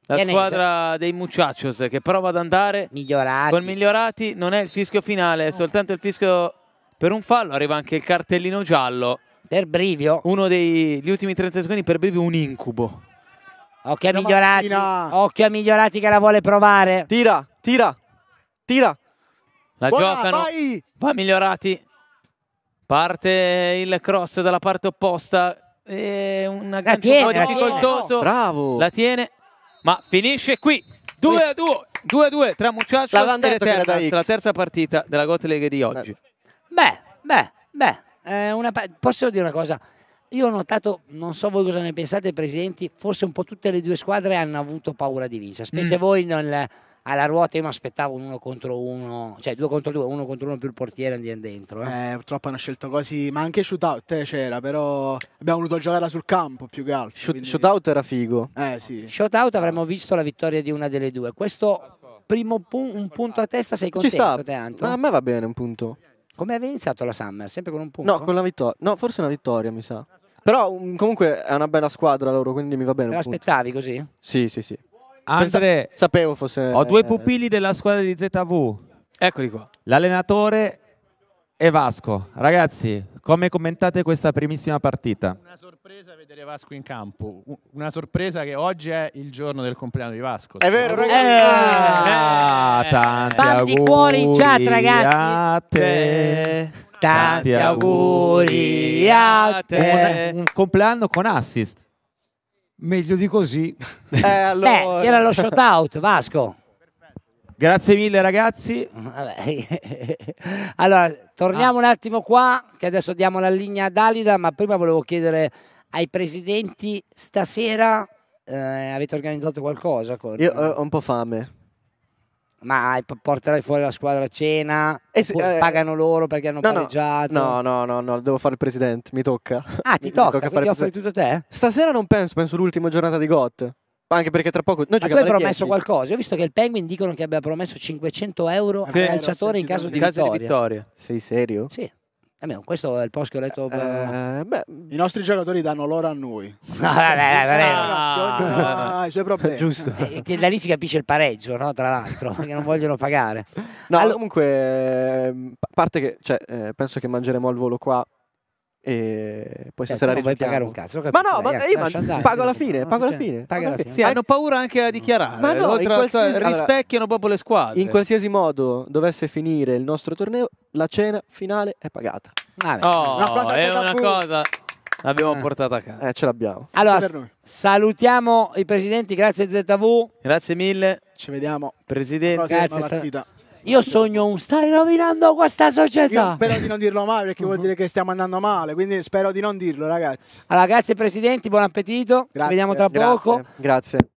la squadra dei Muchachos che prova ad andare. Migliorati. Con migliorati non è il fischio finale, è soltanto il fischio per un fallo. Arriva anche il cartellino giallo. Per Brivio. Uno degli ultimi 30 secondi per Brivio, un incubo. Occhio a migliorati. Occhio a migliorati che la vuole provare. Tira, tira, tira. La Buona, giocano. Vai. Va migliorati. Parte il cross dalla parte opposta. E un aggancio difficoltoso. Bravo. La tiene. Ma finisce qui. 2 a 2. 2 a 2 tra Mucciaccio e Ternas, la terza partita della Got Gotleg di oggi. Beh, beh, beh, eh, posso dire una cosa? Io ho notato, non so voi cosa ne pensate, presidenti, forse un po' tutte le due squadre hanno avuto paura di vincere, specie mm. voi nel, alla ruota io mi aspettavo un uno contro uno, cioè due contro due, uno contro uno più il portiere andiamo dentro. Eh. Eh, purtroppo hanno scelto così, ma anche shootout eh, c'era, però abbiamo voluto giocare sul campo più che altro. Shoot, quindi... Shootout era figo. Eh sì. Shootout avremmo visto la vittoria di una delle due. Questo primo pun un punto a testa sei contento te Anto? Ma a me va bene un punto. Come aveva iniziato la Summer? Sempre con un punto? No, con la vittoria. No, forse una vittoria mi sa. Però mm, comunque è una bella squadra loro, quindi mi va bene. Te un punto. così? Sì, sì, sì. Andre, Pensa- sapevo fosse. ho due eh, pupilli della squadra di ZV, Eccoli qua. l'allenatore e Vasco. Ragazzi, come commentate questa primissima partita? Una sorpresa vedere Vasco in campo. Una sorpresa che oggi è il giorno del compleanno di Vasco. È vero, ragazzi. Ah, tanti Tanti auguri cuori in chat, ragazzi. a te. Tanti auguri a te. Un, compleanno con assist. Meglio di così. <laughs> Eh, allora... Beh, c'era lo shout out, Vasco. Grazie mille ragazzi. <laughs> Allora, torniamo ah. un attimo qua, che adesso diamo la linea a Dalida, ma prima volevo chiedere ai presidenti, stasera eh, avete organizzato qualcosa? Con... Io ho un po' fame. Ma porterai fuori la squadra a cena? E eh se, eh, pagano loro perché hanno no, pareggiato? No, no, no, no, devo fare il presidente, mi tocca. Ah, ti <laughs> mi, tocca? Mi tocca quindi offri tutto te? Stasera non penso, penso l'ultima giornata di GOT. Anche perché tra poco noi Ma tu hai promesso 10. qualcosa? ho visto che il Penguin dicono che abbia promesso 500 euro ah, sì, al calciatore in caso di, in vittoria. di vittoria. Sei serio? Sì. Eh beh, questo è il post che ho letto. Eh, eh, eh, beh, I nostri giocatori danno loro a noi. <laughs> No, vabbè, vabbè. Cioè, ah, Giusto. Eh, e, da lì si capisce il pareggio, no? tra l'altro, perché <laughs> non vogliono pagare. No, allora, comunque, ehm, parte che, cioè, penso che mangeremo al volo qua e poi se eh, sarà risultato. pagare un cazzo. ma no, ma io ma pago alla fine. Pago alla fine. Pago alla fine. Sì, hanno paura anche a dichiarare. Ma no, Oltre qualsiasi... Allora, rispecchiano proprio le squadre. In qualsiasi modo dovesse finire il nostro torneo, la cena finale è pagata. Ah, oh, un è una cosa. L'abbiamo ah. portata a casa. Eh, ce l'abbiamo. Allora, salutiamo i presidenti, grazie ZV. Grazie mille. Ci vediamo. Presidente, grazie. Sta... Io sogno un stai rovinando questa società. Io spero di non dirlo male perché vuol dire che stiamo andando male, quindi spero di non dirlo, ragazzi. Allora, grazie presidenti, buon appetito. Grazie. Ci vediamo tra grazie. poco. Grazie.